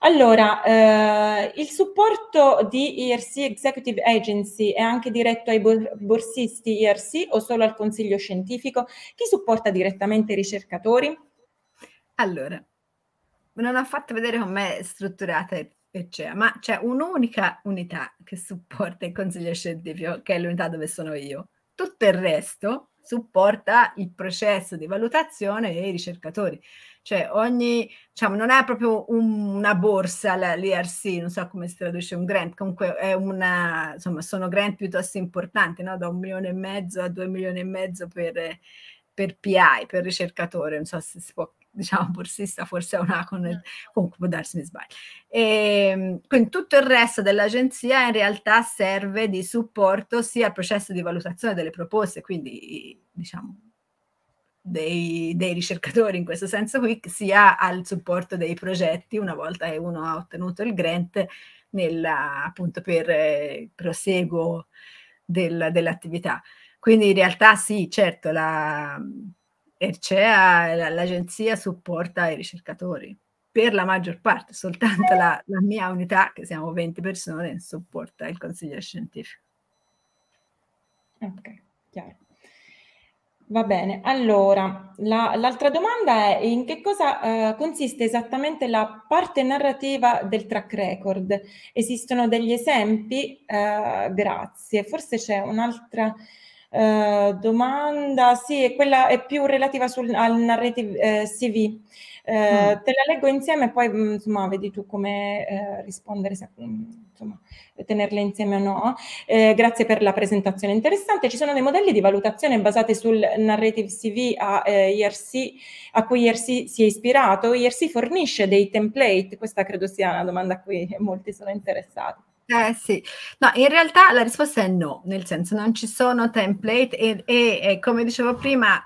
Allora, eh, il supporto di IRC Executive Agency è anche diretto ai borsisti IRC o solo al consiglio scientifico? Chi supporta direttamente i ricercatori? Allora, non ho fatto vedere com'è strutturata Ecea, ma c'è un'unica unità che supporta il consiglio scientifico, che è l'unità dove sono io. Tutto il resto supporta il processo di valutazione dei ricercatori. Cioè ogni, diciamo, non è proprio un, una borsa l'IRC, non so come si traduce un grant, comunque è una, insomma, sono grant piuttosto importanti, no? da un milione e mezzo a due milioni e mezzo per, per PI, per ricercatore, non so se si può diciamo borsista, forse è una con, mm. comunque può darsi mi sbaglio. E, ehm, quindi tutto il resto dell'agenzia in realtà serve di supporto sia al processo di valutazione delle proposte, quindi diciamo dei, dei, ricercatori in questo senso qui, sia al supporto dei progetti una volta che uno ha ottenuto il grant nella, appunto per eh, proseguo del, dell'attività. Quindi in realtà sì, certo, la, Ercea, eh, l'agenzia supporta i ricercatori, per la maggior parte, soltanto la, la mia unità, che siamo 20 persone, supporta il consiglio scientifico. Ok, chiaro. Va bene, allora la, l'altra domanda è in che cosa eh, consiste esattamente la parte narrativa del track record? Esistono degli esempi? Eh, grazie, forse c'è un'altra eh, domanda, sì, è quella è più relativa sul, al narrative eh, CV. Uh, eh, mm. Te la leggo insieme e poi mm, insomma, vedi tu come eh, rispondere, se, mm, insomma, tenerle insieme o no. Eh, grazie per la presentazione interessante. Ci sono dei modelli di valutazione basati sul narrative CV a, IRC, eh, a cui IRC si è ispirato. IRC fornisce dei template, questa credo sia una domanda a cui molti sono interessati. Eh sì, no, in realtà la risposta è no, nel senso non ci sono template e, e, e come dicevo prima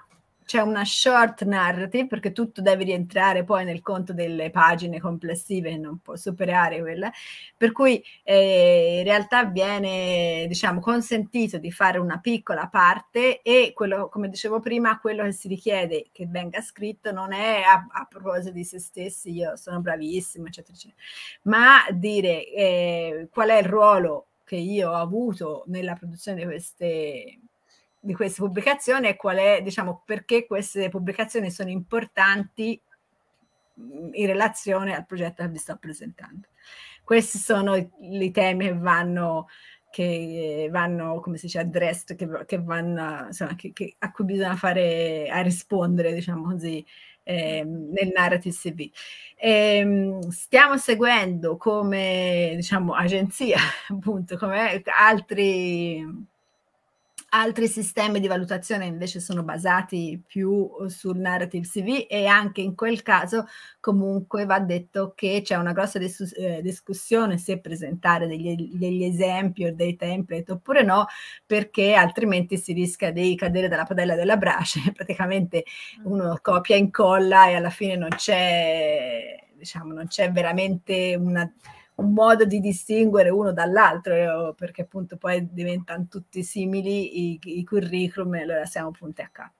c'è una short narrative perché tutto deve rientrare poi nel conto delle pagine complessive, non può superare quella, per cui eh, in realtà viene diciamo, consentito di fare una piccola parte e quello, come dicevo prima, quello che si richiede che venga scritto non è a, a proposito di se stessi, io sono bravissimo, eccetera, eccetera, ma dire eh, qual è il ruolo che io ho avuto nella produzione di queste di queste pubblicazioni e qual è, diciamo, perché queste pubblicazioni sono importanti in relazione al progetto che vi sto presentando. Questi sono i, temi che vanno, che vanno, come si dice, addressed, che, che vanno, insomma, che, che, a cui bisogna fare, a rispondere, diciamo così, eh, nel narrative CV. E, ehm, stiamo seguendo come, diciamo, agenzia, [LAUGHS] appunto, come altri Altri sistemi di valutazione invece sono basati più uh, sul narrative CV e anche in quel caso comunque va detto che c'è una grossa dis- eh, discussione se presentare degli, degli, esempi o dei template oppure no, perché altrimenti si rischia di cadere dalla padella della brace, [LAUGHS] praticamente uno mm. copia e incolla e alla fine non c'è, diciamo, non c'è veramente una un modo di distinguere uno dall'altro, eh, perché appunto poi diventano tutti simili i, i curriculum e allora siamo punti a capo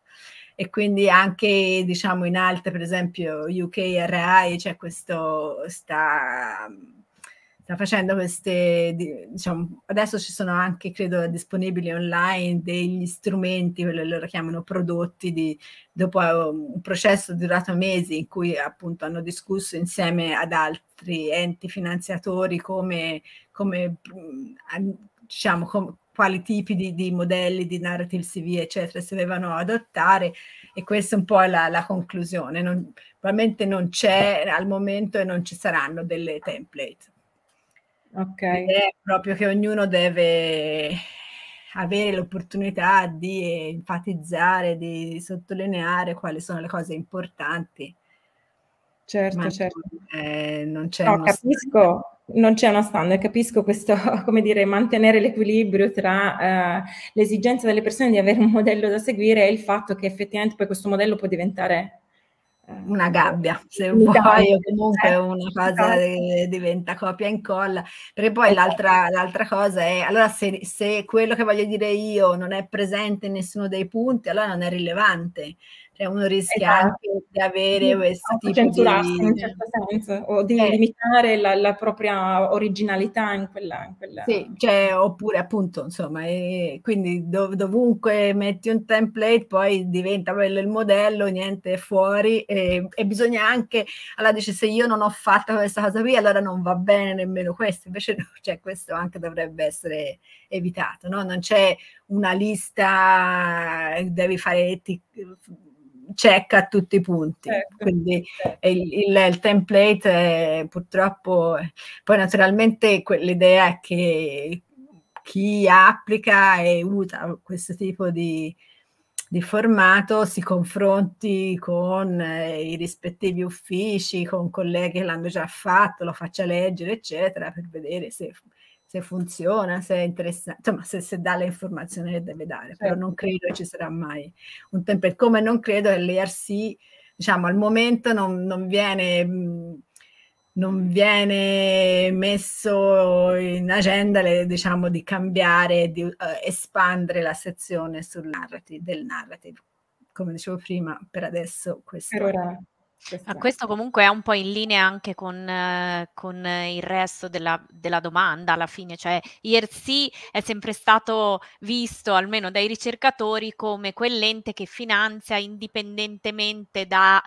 e quindi anche diciamo in altre, per esempio UK c'è cioè questo sta sta facendo queste, diciamo, adesso ci sono anche, credo, disponibili online degli strumenti, quello loro chiamano prodotti, di, dopo um, un processo durato mesi in cui appunto hanno discusso insieme ad altri enti finanziatori come, come mm, diciamo, com, quali tipi di, di, modelli di narrative CV, eccetera, si dovevano adottare e questa è un po' la, la conclusione. Non, probabilmente non c'è al momento e non ci saranno delle template. Ok. È proprio che ognuno deve avere l'opportunità di enfatizzare, di sottolineare quali sono le cose importanti. Certo, Ma certo. Eh, non c'è no, capisco, standard. non c'è uno standard, capisco questo, [LAUGHS] come dire, mantenere l'equilibrio tra eh, l'esigenza delle persone di avere un modello da seguire e il fatto che effettivamente poi questo modello può diventare una gabbia, se vuoi, [LAUGHS] comunque eh, una cosa che diventa copia e incolla, perché poi esatto. l'altra, l'altra cosa è, allora se, se, quello che voglio dire io non è presente in nessuno dei punti, allora non è rilevante, cioè uno rischia esatto. anche di avere questo tipo censurarsi di... in certo senso, o di eh. limitare la, la, propria originalità in quella... In quella... Sì, cioè, oppure appunto, insomma, eh, quindi dov- dovunque metti un template poi diventa quello il modello, niente è fuori e, e, bisogna anche, allora dice se io non ho fatto questa cosa qui allora non va bene nemmeno questo, invece no, cioè, questo anche dovrebbe essere evitato, no? non c'è una lista, devi fare... T- check a tutti i punti. Certo. Quindi certo. Il, il, il, template purtroppo, poi naturalmente l'idea è che chi applica e usa questo tipo di, di formato si confronti con eh, i rispettivi uffici, con colleghi che l'hanno già fatto, lo faccia leggere, eccetera, per vedere se se funziona, se è interessante, insomma se, se dà le informazioni che deve dare, certo. però non credo che ci sarà mai un tempo, come non credo che l'ERC, diciamo, al momento non, non viene... Mh, mhmm, non viene messo in agenda diciamo, di cambiare, di uh, espandere la sezione sul narrative, del narrative. Come dicevo prima, per adesso questo per ora, ma ah, Questo comunque è un po' in linea anche con, eh, con eh, il resto della, della, domanda alla fine, cioè IRC è sempre stato visto, almeno dai ricercatori, come quell'ente che finanzia indipendentemente da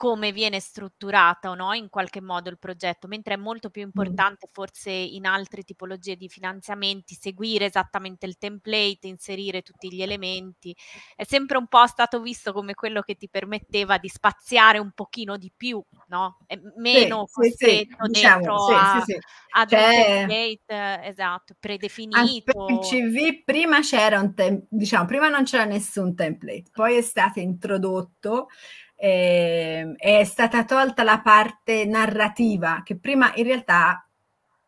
come viene strutturato no? in qualche modo il progetto, mentre è molto più importante forse in altre tipologie di finanziamenti seguire esattamente il template, inserire tutti gli elementi. È sempre un po' stato visto come quello che ti permetteva di spaziare un pochino di più, no? È meno sì, sì, diciamo, dentro diciamo, a, sì, sì, sì. ad cioè, template esatto, predefinito. Per il CV prima c'era un template, diciamo, prima non c'era nessun template, poi è stato introdotto eh, è stata tolta la parte narrativa che prima in realtà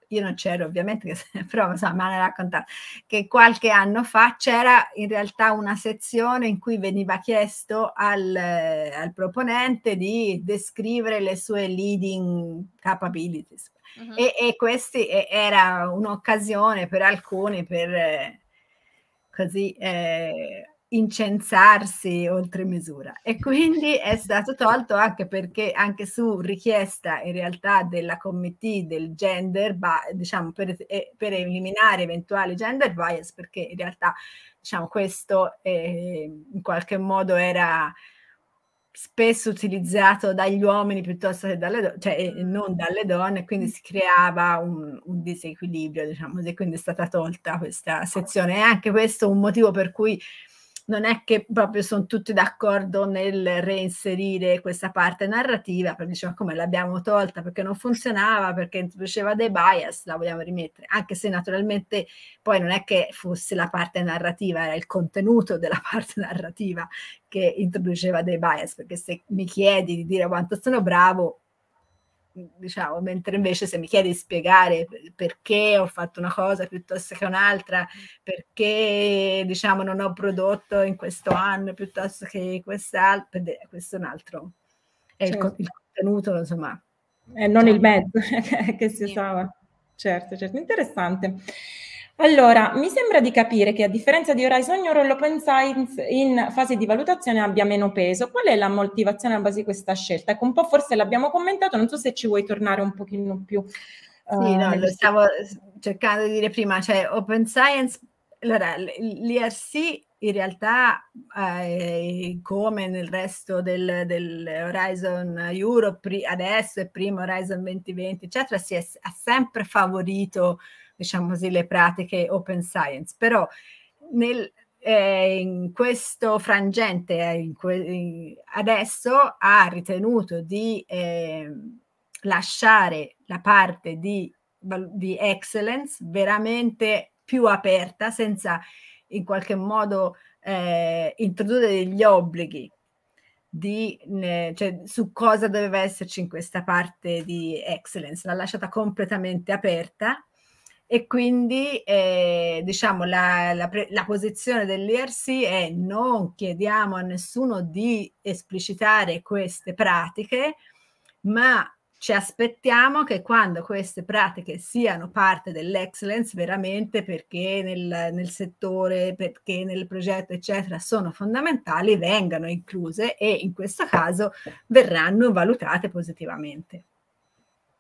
io non c'ero ovviamente, [LAUGHS] però insomma, me l'ha raccontato, che qualche anno fa c'era in realtà una sezione in cui veniva chiesto al, al proponente di descrivere le sue leading capabilities. Uh mm-hmm. -huh. e, e questa era un'occasione per alcuni per eh, così eh, incensarsi oltre misura e quindi è stato tolto anche perché anche su richiesta in realtà della committee del gender diciamo per, eh, per eliminare eventuali gender bias perché in realtà diciamo questo eh, in qualche modo era spesso utilizzato dagli uomini piuttosto che dalle donne, cioè non dalle donne, quindi si creava un, un disequilibrio, diciamo, e quindi è stata tolta questa sezione. E anche questo è un motivo per cui non è che proprio sono tutti d'accordo nel reinserire questa parte narrativa, perché diceva come l'abbiamo tolta, perché non funzionava, perché introduceva dei bias, la vogliamo rimettere, anche se naturalmente poi non è che fosse la parte narrativa, era il contenuto della [LAUGHS] parte narrativa che introduceva dei bias, perché se mi chiedi di dire quanto sono bravo, diciamo, mentre invece se mi chiedi di spiegare perché ho fatto una cosa piuttosto che un'altra, perché diciamo non ho prodotto in questo anno piuttosto che quest'altro, questo è un altro, è certo. il, contenuto, insomma. E eh, non il mezzo [LAUGHS] che si usava. Certo, certo, interessante. Allora, mi sembra di capire che a differenza di Horizon Europe, l'open science in fase di valutazione abbia meno peso. Qual è la motivazione alla base di questa scelta? Ecco, un po' forse l'abbiamo commentato, non so se ci vuoi tornare un pochino più. Uh, sì, no, lo stavo cercando di dire prima, cioè open science, allora l'IRC in realtà eh, come nel resto del, del Horizon Europe adesso e prima Horizon 2020 eccetera si è, ha sempre favorito diciamo così, le pratiche open science, però nel, eh, in questo frangente eh, in que adesso ha ritenuto di eh, lasciare la parte di, di excellence veramente più aperta senza in qualche modo eh, introdurre degli obblighi di, cioè, su cosa doveva esserci in questa parte di excellence, l'ha lasciata completamente aperta e quindi eh, diciamo la, la, la, posizione dell'IRC è non chiediamo a nessuno di esplicitare queste pratiche, ma ci aspettiamo che quando queste pratiche siano parte dell'excellence veramente perché nel, nel settore, perché nel progetto eccetera sono fondamentali, vengano incluse e in questo caso verranno valutate positivamente.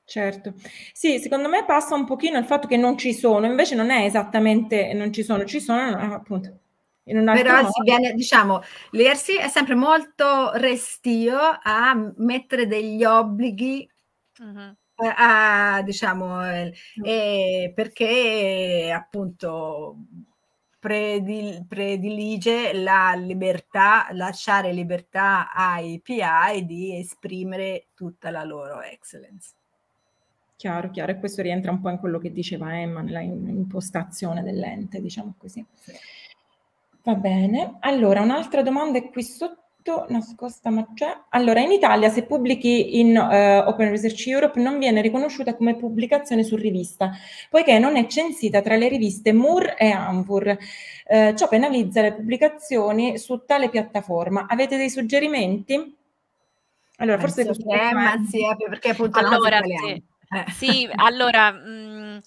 Certo, sì, secondo me passa un pochino il fatto che non ci sono, invece non è esattamente non ci sono, ci sono appunto in un altro Però si viene, diciamo, l'ERSI è sempre molto restio a mettere degli obblighi uh-huh. a, eh, a, diciamo, uh perché appunto predil- predilige la libertà, lasciare libertà ai PI di esprimere tutta la loro excellence. Chiaro, chiaro, e questo rientra un po' in quello che diceva Emma, nella impostazione dell'ente, diciamo così. Va bene, allora un'altra domanda è qui sotto nascosta ma c'è. Allora, in Italia se pubblichi in uh, Open Research Europe non viene riconosciuta come pubblicazione su rivista, poiché non è censita tra le riviste Moore e Anvur. Uh, eh, ciò penalizza le pubblicazioni su tale piattaforma. Avete dei suggerimenti? Allora, forse... Sì, ma sì, perché appunto... Allora, sì. Eh. Sì, allora, mh, mhmm,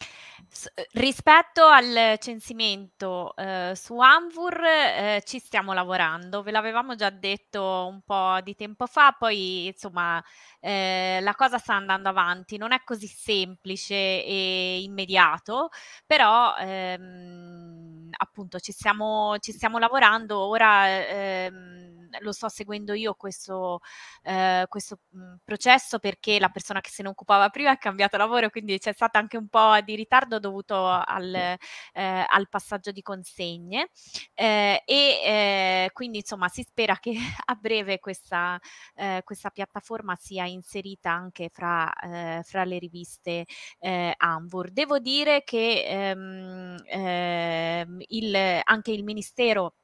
rispetto al censimento eh, su Anvur eh, ci stiamo lavorando, ve l'avevamo già detto un po' di tempo fa, poi insomma eh, la cosa sta andando avanti, non è così semplice e immediato, però ehm, appunto ci stiamo, ci stiamo lavorando, ora ehm, lo sto seguendo io questo, eh, questo mm, processo perché la persona che se ne occupava prima ha cambiato lavoro, quindi c'è stato anche un po' di ritardo dovuto al, eh, al passaggio di consegne eh, e eh, quindi insomma si spera che [LAUGHS] a breve questa, eh, questa piattaforma sia inserita anche fra, eh, fra le riviste Anvur. Devo dire che ehm, ehm, il, anche il Ministero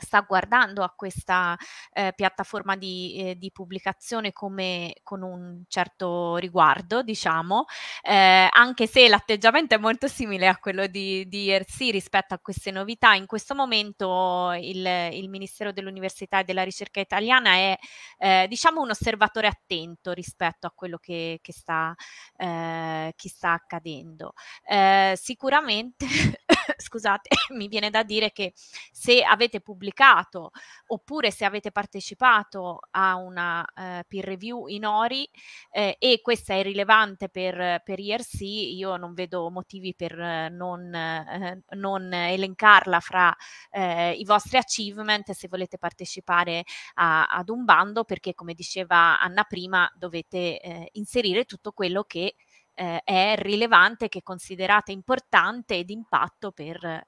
sta guardando a questa eh, piattaforma di, eh, di, pubblicazione come con un certo riguardo, diciamo, eh, anche se l'atteggiamento è molto simile a quello di, di ERC rispetto a queste novità. In questo momento il, il Ministero dell'Università e della Ricerca italiana è, eh, diciamo, un osservatore attento rispetto a quello che, che, sta, eh, che sta, accadendo. Eh, sicuramente [LAUGHS] scusate, [LAUGHS] mi viene da dire che se avete pubblicato oppure se avete partecipato a una eh, peer review in Ori eh, e questa è rilevante per, per IRC, io non vedo motivi per eh, non, eh, non, elencarla fra eh, i vostri achievement se volete partecipare a, ad un bando perché come diceva Anna prima dovete eh, inserire tutto quello che eh, è rilevante, che considerate importante e d'impatto per, eh,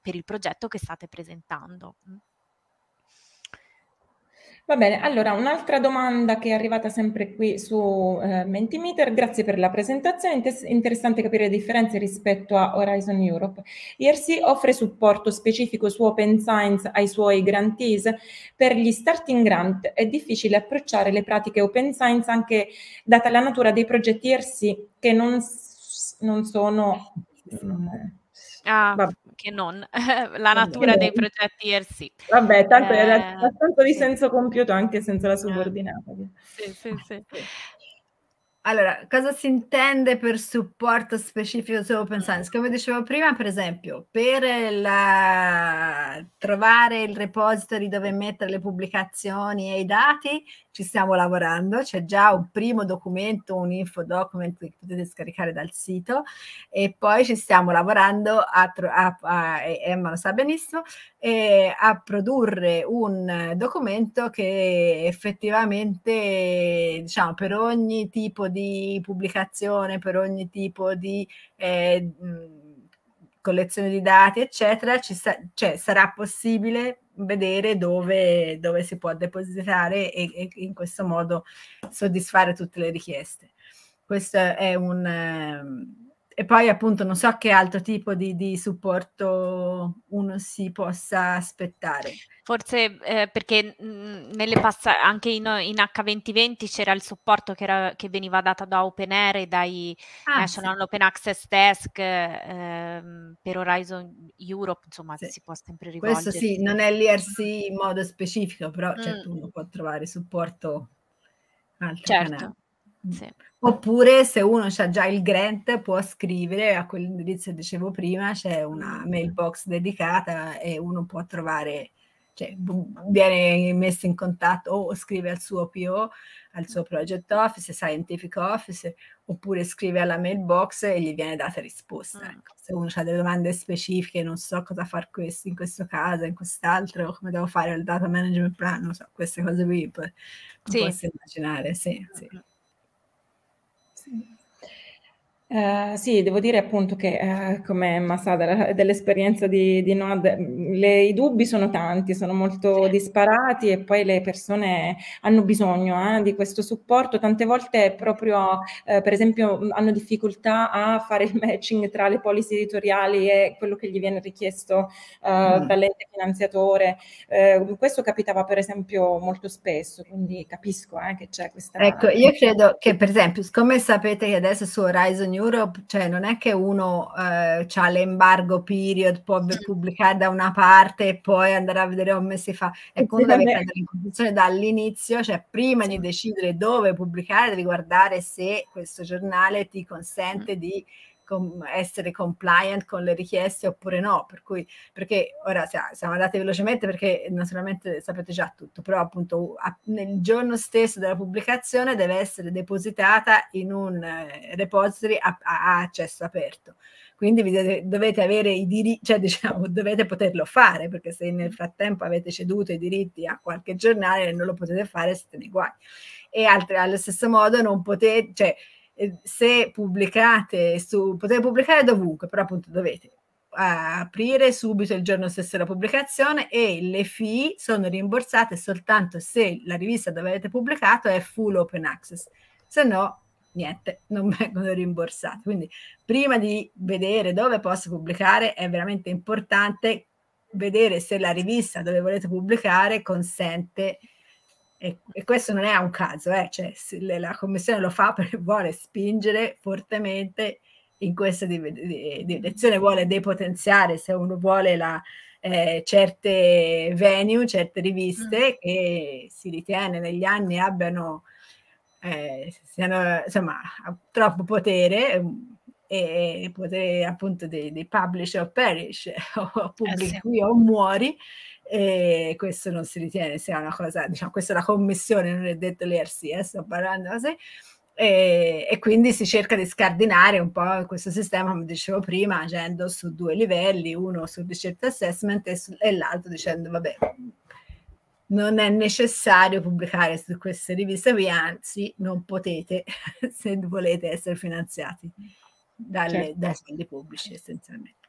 per il progetto che state presentando. Mm. Va bene, allora un'altra domanda che è arrivata sempre qui su eh, Mentimeter, grazie per la presentazione, Inter interessante capire le differenze rispetto a Horizon Europe. IRC offre supporto specifico su Open Science ai suoi grantees, per gli starting grant è difficile approcciare le pratiche Open Science anche data la natura dei progetti IRC che non, non sono... Ah, vabbè, che non, [LAUGHS] la natura dei progetti ERC. Vabbè, tanto, eh, tanto di senso compiuto anche senza la subordinata. Sì, sì, sì. Allora, cosa si intende per supporto specifico su Open Science? Come dicevo prima, per esempio, per la... trovare il repository dove mettere le pubblicazioni e i dati, ci stiamo lavorando, c'è già un primo documento, un info document che potete scaricare dal sito e poi ci stiamo lavorando a, tro- a, a, Emma lo sa benissimo, e a produrre un documento che effettivamente diciamo, per ogni tipo di pubblicazione, per ogni tipo di eh, collezione di dati, eccetera, sa- cioè, sarà possibile vedere dove, dove si può depositare e, e, in questo modo soddisfare tutte le richieste. Questo è un... Eh, e poi appunto non so che altro tipo di, di supporto uno si possa aspettare. Forse eh, perché mm, passa- anche in, in, H2020 c'era il supporto che, era, che, veniva dato da Open Air e dai ah, National sì. Open Access Desk eh, per Horizon Europe, insomma sì. si può sempre rivolgere. Questo sì, non è l'IRC in modo specifico, però mm. certo uno può trovare supporto altri certo. canali. Sì. Oppure se uno ha già il grant può scrivere a quell'indirizzo che dicevo prima, c'è una mm. mailbox dedicata e uno può trovare, cioè, viene messo in contatto o scrive al suo PO, al suo project office, scientific office, oppure scrive alla mailbox e gli viene data risposta. Mm. Se uno ha delle domande specifiche, non so cosa fare in questo caso, in quest'altro, come devo fare il data management plan, non so, queste cose qui, può, sì. immaginare, sì. sì. Sim. Eh, sì, devo dire appunto che, uh, come Masada, dell'esperienza di, di Noad, le, i dubbi sono tanti, sono molto disparati e poi le persone hanno bisogno eh, di questo supporto. Tante volte proprio, uh, per esempio, hanno difficoltà a fare il matching tra le policy editoriali e quello che gli viene richiesto mm. dall'ente finanziatore. questo capitava per esempio molto spesso, quindi capisco eh, che c'è questa... Ecco, io credo che per esempio, siccome sapete che adesso su Horizon Europe, cioè non è che uno eh, ha l'embargo period, può pubblicare da una parte e poi andare a vedere come si fa. Eh e quindi deve prendere in considerazione dall'inizio, cioè prima di decidere dove pubblicare, devi guardare se questo giornale ti mm. consente di essere compliant con le richieste oppure no, per cui, perché ora siamo andati velocemente perché naturalmente sapete già tutto, però appunto a, nel giorno stesso della pubblicazione deve essere depositata in un eh, repository a, a, accesso aperto. Quindi vi de- dovete avere i diritti, cioè [LAUGHS] diciamo dovete poterlo fare, perché se nel frattempo avete ceduto i diritti a qualche giornale non lo potete fare siete nei guai. E altre, allo stesso modo non potete, cioè, Ehm, se pubblicate su, potete pubblicare dovunque, però appunto dovete aprire subito il giorno stesso la pubblicazione e le fee sono rimborsate soltanto se la rivista dove avete pubblicato è full open access, se no niente, non [LAUGHS] vengono rimborsate. Quindi prima di vedere dove posso pubblicare è veramente importante vedere se la rivista dove volete pubblicare consente e, e, questo non è un caso, eh? cioè, la Commissione lo fa [LAUGHS] perché vuole spingere fortemente in questa direzione, vuole depotenziare, se uno vuole, la, eh, certe venue, certe riviste mm. che si ritiene negli anni abbiano eh, siano, insomma, troppo potere mm, e potere appunto dei, dei publish or perish [LAUGHS] o pubblichi eh sì. o muori e questo non si ritiene sia una cosa, diciamo, questa è la commissione, non è detto l'ERC, eh, sto parlando così, e, e, quindi si cerca di scardinare un po' questo sistema, come dicevo prima, agendo su due livelli, uno sul research assessment e, su, e l'altro dicendo, vabbè, non è necessario pubblicare su queste riviste, vi anzi non potete [LAUGHS] se volete essere finanziati dalle, certo. dai soldi pubblici essenzialmente.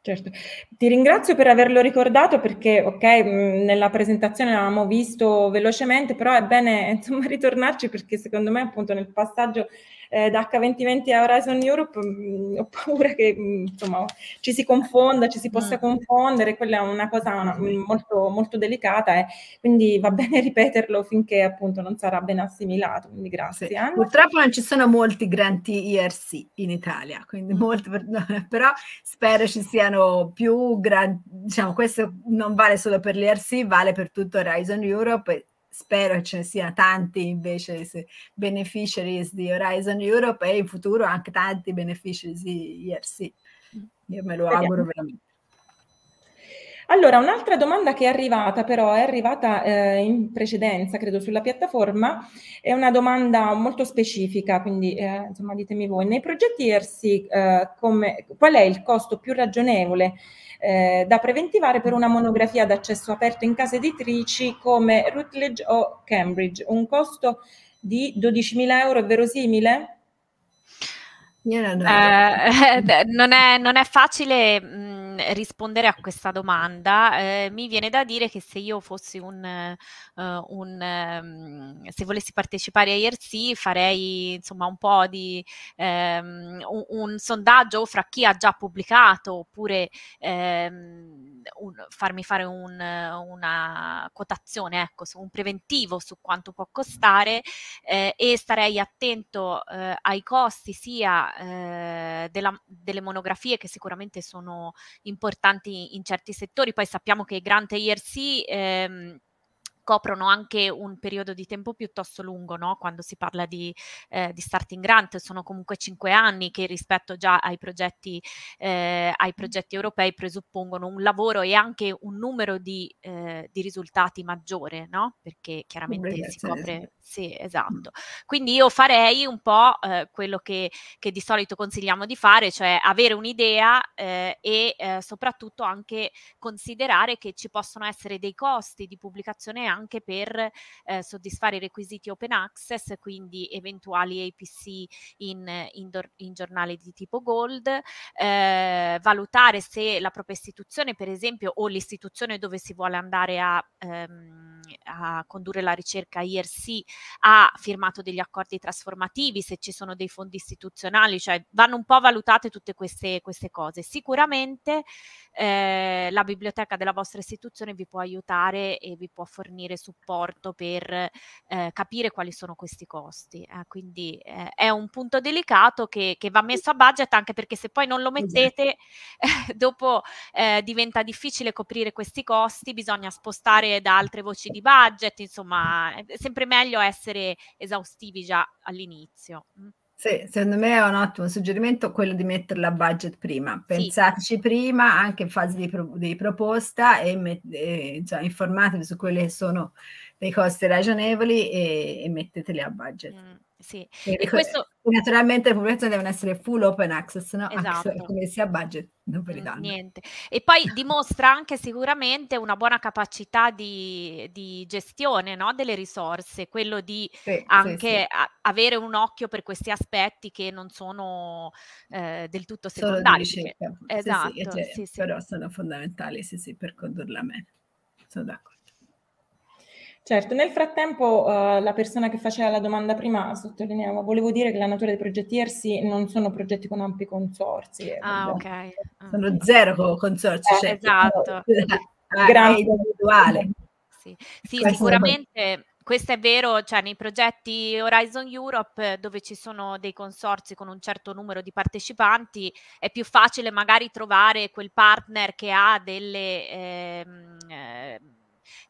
Certo. Ti ringrazio per averlo ricordato perché, ok, mhmm, nella presentazione l'avevamo visto velocemente, però è bene [LAUGHS] insomma ritornarci perché secondo me appunto nel passaggio eh, da H2020 a Horizon Europe, mh, mm, ho paura che mm, insomma, ci si confonda, ci si possa mm. confondere, quella è una cosa una, molto, molto delicata e eh. quindi va [LAUGHS] bene ripeterlo finché appunto non sarà ben assimilato, quindi grazie. Sì. Purtroppo non ci sono molti granti IRC in Italia, quindi molto, [LAUGHS] però spero ci siano più grandi, diciamo questo non vale solo per l'IRC, vale per tutto Horizon Europe spero che ce ne siano tanti invece beneficiaries di Horizon Europe e in futuro anche tanti beneficiaries di IRC. Mm. Io me lo Vediamo. auguro veramente. Allora, un'altra domanda che è arrivata, però è arrivata eh, in precedenza, credo, sulla piattaforma, è una domanda molto specifica, quindi eh, insomma ditemi voi. Nei progetti IRC eh, qual è il costo più ragionevole eh, da preventivare per una monografia d'accesso aperto in case editrici come Rutledge o Cambridge, un costo di 12.000 euro è verosimile? No, eh, [LAUGHS] eh, non, è, non, è, facile mm, rispondere a questa domanda, eh, mi viene da dire che se io fossi un, uh, un um, se volessi partecipare a IRC, farei insomma un po' di um, ehm, un, un, sondaggio fra chi ha già pubblicato oppure um, un, farmi fare un, una quotazione, ecco, su un preventivo su quanto può costare eh, e starei attento eh, ai costi sia eh, della, delle monografie che sicuramente sono importanti in certi settori. Poi sappiamo che grant ERC ehm, coprono anche un periodo di tempo piuttosto lungo, no? quando si parla di, eh, di, starting grant, sono comunque cinque anni che rispetto già ai progetti, eh, ai progetti europei presuppongono un lavoro e anche un numero di, eh, di risultati maggiore, no? perché chiaramente Beh, si copre... Sì, esatto. Quindi io farei un po' eh, quello che, che, di solito consigliamo di fare, cioè avere un'idea eh, e eh, soprattutto anche considerare che ci possono essere dei costi di pubblicazione anche per eh, soddisfare i requisiti open access, quindi eventuali APC in, in, in giornali di tipo gold, eh, valutare se la propria istituzione, per esempio, o l'istituzione dove si vuole andare a, ehm, a condurre la ricerca IRC ha firmato degli accordi trasformativi, se ci sono dei fondi istituzionali, cioè vanno un po' valutate tutte queste, queste cose. Sicuramente eh, la biblioteca della vostra istituzione vi può aiutare e vi può fornire fornire supporto per eh, capire quali sono questi costi. Eh, quindi eh, è un punto delicato che, che, va messo a budget anche perché se poi non lo esatto. mettete [LAUGHS] dopo eh, diventa difficile coprire questi costi, bisogna spostare da altre voci di budget, insomma è sempre meglio essere esaustivi già all'inizio. Mm. Sì, secondo me è un ottimo suggerimento quello di metterla a budget prima, pensateci sì. prima anche in fase di, pro di proposta e, met- e, cioè, informatevi su quelli che sono dei costi ragionevoli e, e metteteli a budget. Mm. Sì. E, questo... Naturalmente le pubblicazioni devono essere full open access, no? Esatto. Access, come sia budget, non per i mm, danni. Niente. E poi dimostra anche sicuramente una buona capacità di, di gestione no? delle risorse, quello di sì, anche sì, sì. A, avere un occhio per questi aspetti che non sono eh, del tutto secondari. Perché... Esatto, cioè, però sono fondamentali per condurla a me. Sono d'accordo. Certo, nel frattempo uh, la persona che faceva la domanda prima sottolineava, volevo dire che la natura dei progetti IRSI non sono progetti con ampi consorzi. Eh, ah, ok. Ah. Sono zero consorzi. Eh, cioè, esatto. [LAUGHS] Ah, individuale. Sì, sì sicuramente questo è vero, cioè nei progetti Horizon Europe dove ci sono dei consorzi con un certo numero di partecipanti è più facile magari trovare quel partner che ha delle... Ehm, eh,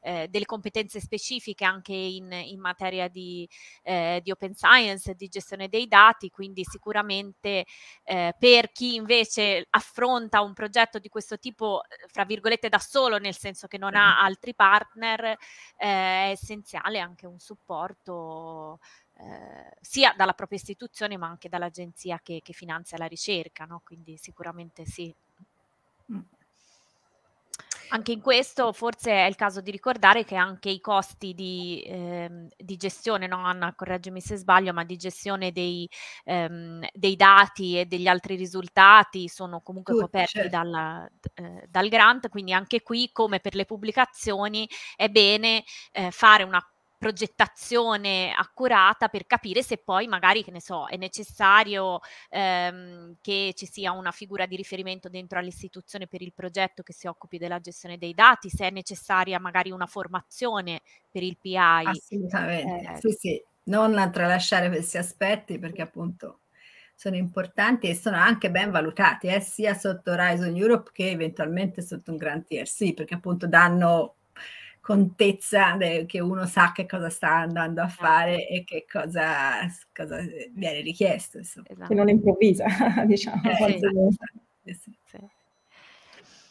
eh, delle competenze specifiche anche in, in materia di, eh, di, open science, di gestione dei dati, quindi sicuramente eh, per chi invece affronta un progetto di questo tipo, eh, fra virgolette, da solo, nel senso che non ha certo. altri partner, eh, è essenziale anche un supporto. Eh, sia dalla propria istituzione ma anche dall'agenzia che, che finanzia la ricerca, no? quindi sicuramente sì. Mm. Anche in questo forse è il caso di ricordare che anche i costi di, ehm, di gestione, no Anna, correggimi se sbaglio, ma di gestione dei, ehm, dei dati e degli altri risultati sono comunque Tutti, coperti certo. dalla, eh, dal grant, quindi anche qui come per le pubblicazioni è bene eh, fare una progettazione accurata per capire se poi magari, che ne so, è necessario ehm, che ci sia una figura di riferimento dentro all'istituzione per il progetto che si occupi della gestione dei dati, se è necessaria magari una formazione per il PI. Assolutamente, eh, sì, sì, non tralasciare questi aspetti perché appunto sono importanti e sono anche ben valutati, eh, sia sotto Horizon Europe che eventualmente sotto un Grand TRC, perché appunto danno contezza de- che uno sa che cosa sta andando a esatto. fare e che cosa, cosa eh, viene richiesto. Insomma. Esatto. Che non improvvisa, [LAUGHS] diciamo. Eh, esatto. Sì.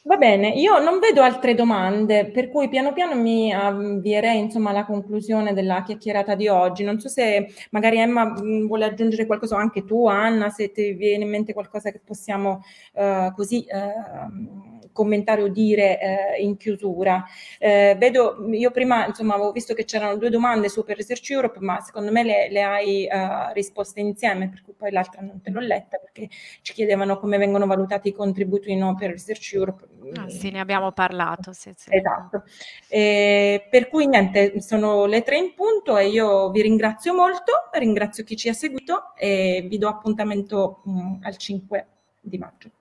Va bene, io non vedo altre domande, per cui piano piano mi avvierei insomma, alla conclusione della chiacchierata di oggi. Non so se magari Emma mm, vuole aggiungere qualcosa, anche tu Anna, se ti viene in mente qualcosa che possiamo uh, così... Uh, commentare o dire eh, in chiusura. Eh, vedo, io prima insomma, avevo visto che c'erano due domande su per Research Europe, ma secondo me le, le hai uh, risposte insieme, per cui poi l'altra non te l'ho letta perché ci chiedevano come vengono valutati i contributi in Open Research Europe. Ah, sì, ne abbiamo parlato. Sì, sì. Esatto. Eh, per cui niente, sono le tre in punto e io vi ringrazio molto, ringrazio chi ci ha seguito e vi do appuntamento mh, mm, al 5 di maggio.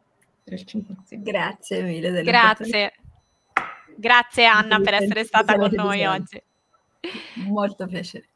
Grazie mille. Delle Grazie. Grazie Anna per essere stata con noi oggi. Molto piacere.